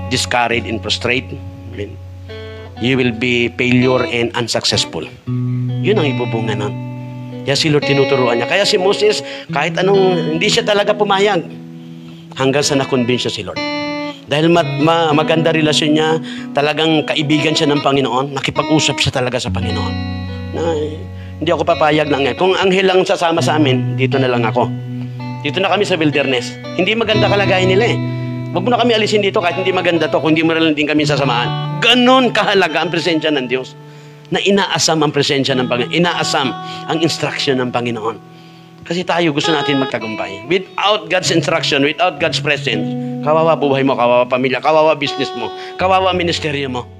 discouraged and frustrated. I you will be failure and unsuccessful. Yun ang ibubunga nun. Kaya si Lord tinuturuan niya. Kaya si Moses, kahit anong, hindi siya talaga pumayag. Hanggang sa nakonvince siya si Lord. Dahil ma- ma- maganda relasyon niya, talagang kaibigan siya ng Panginoon, nakipag-usap siya talaga sa Panginoon. Na, hindi ako papayag lang eh. Kung anghel lang sasama sa amin, dito na lang ako. Dito na kami sa wilderness. Hindi maganda kalagayan nila eh. Huwag mo na kami alisin dito kahit hindi maganda to, kung hindi mo na lang din kami sasamahan. Ganon kahalaga ang presensya ng Diyos na inaasam ang presensya ng Panginoon. Inaasam ang instruction ng Panginoon. Kasi tayo gusto natin magtagumpay. Without God's instruction, without God's presence, kawawa buhay mo, kawawa pamilya, kawawa business mo, kawawa ministeryo mo.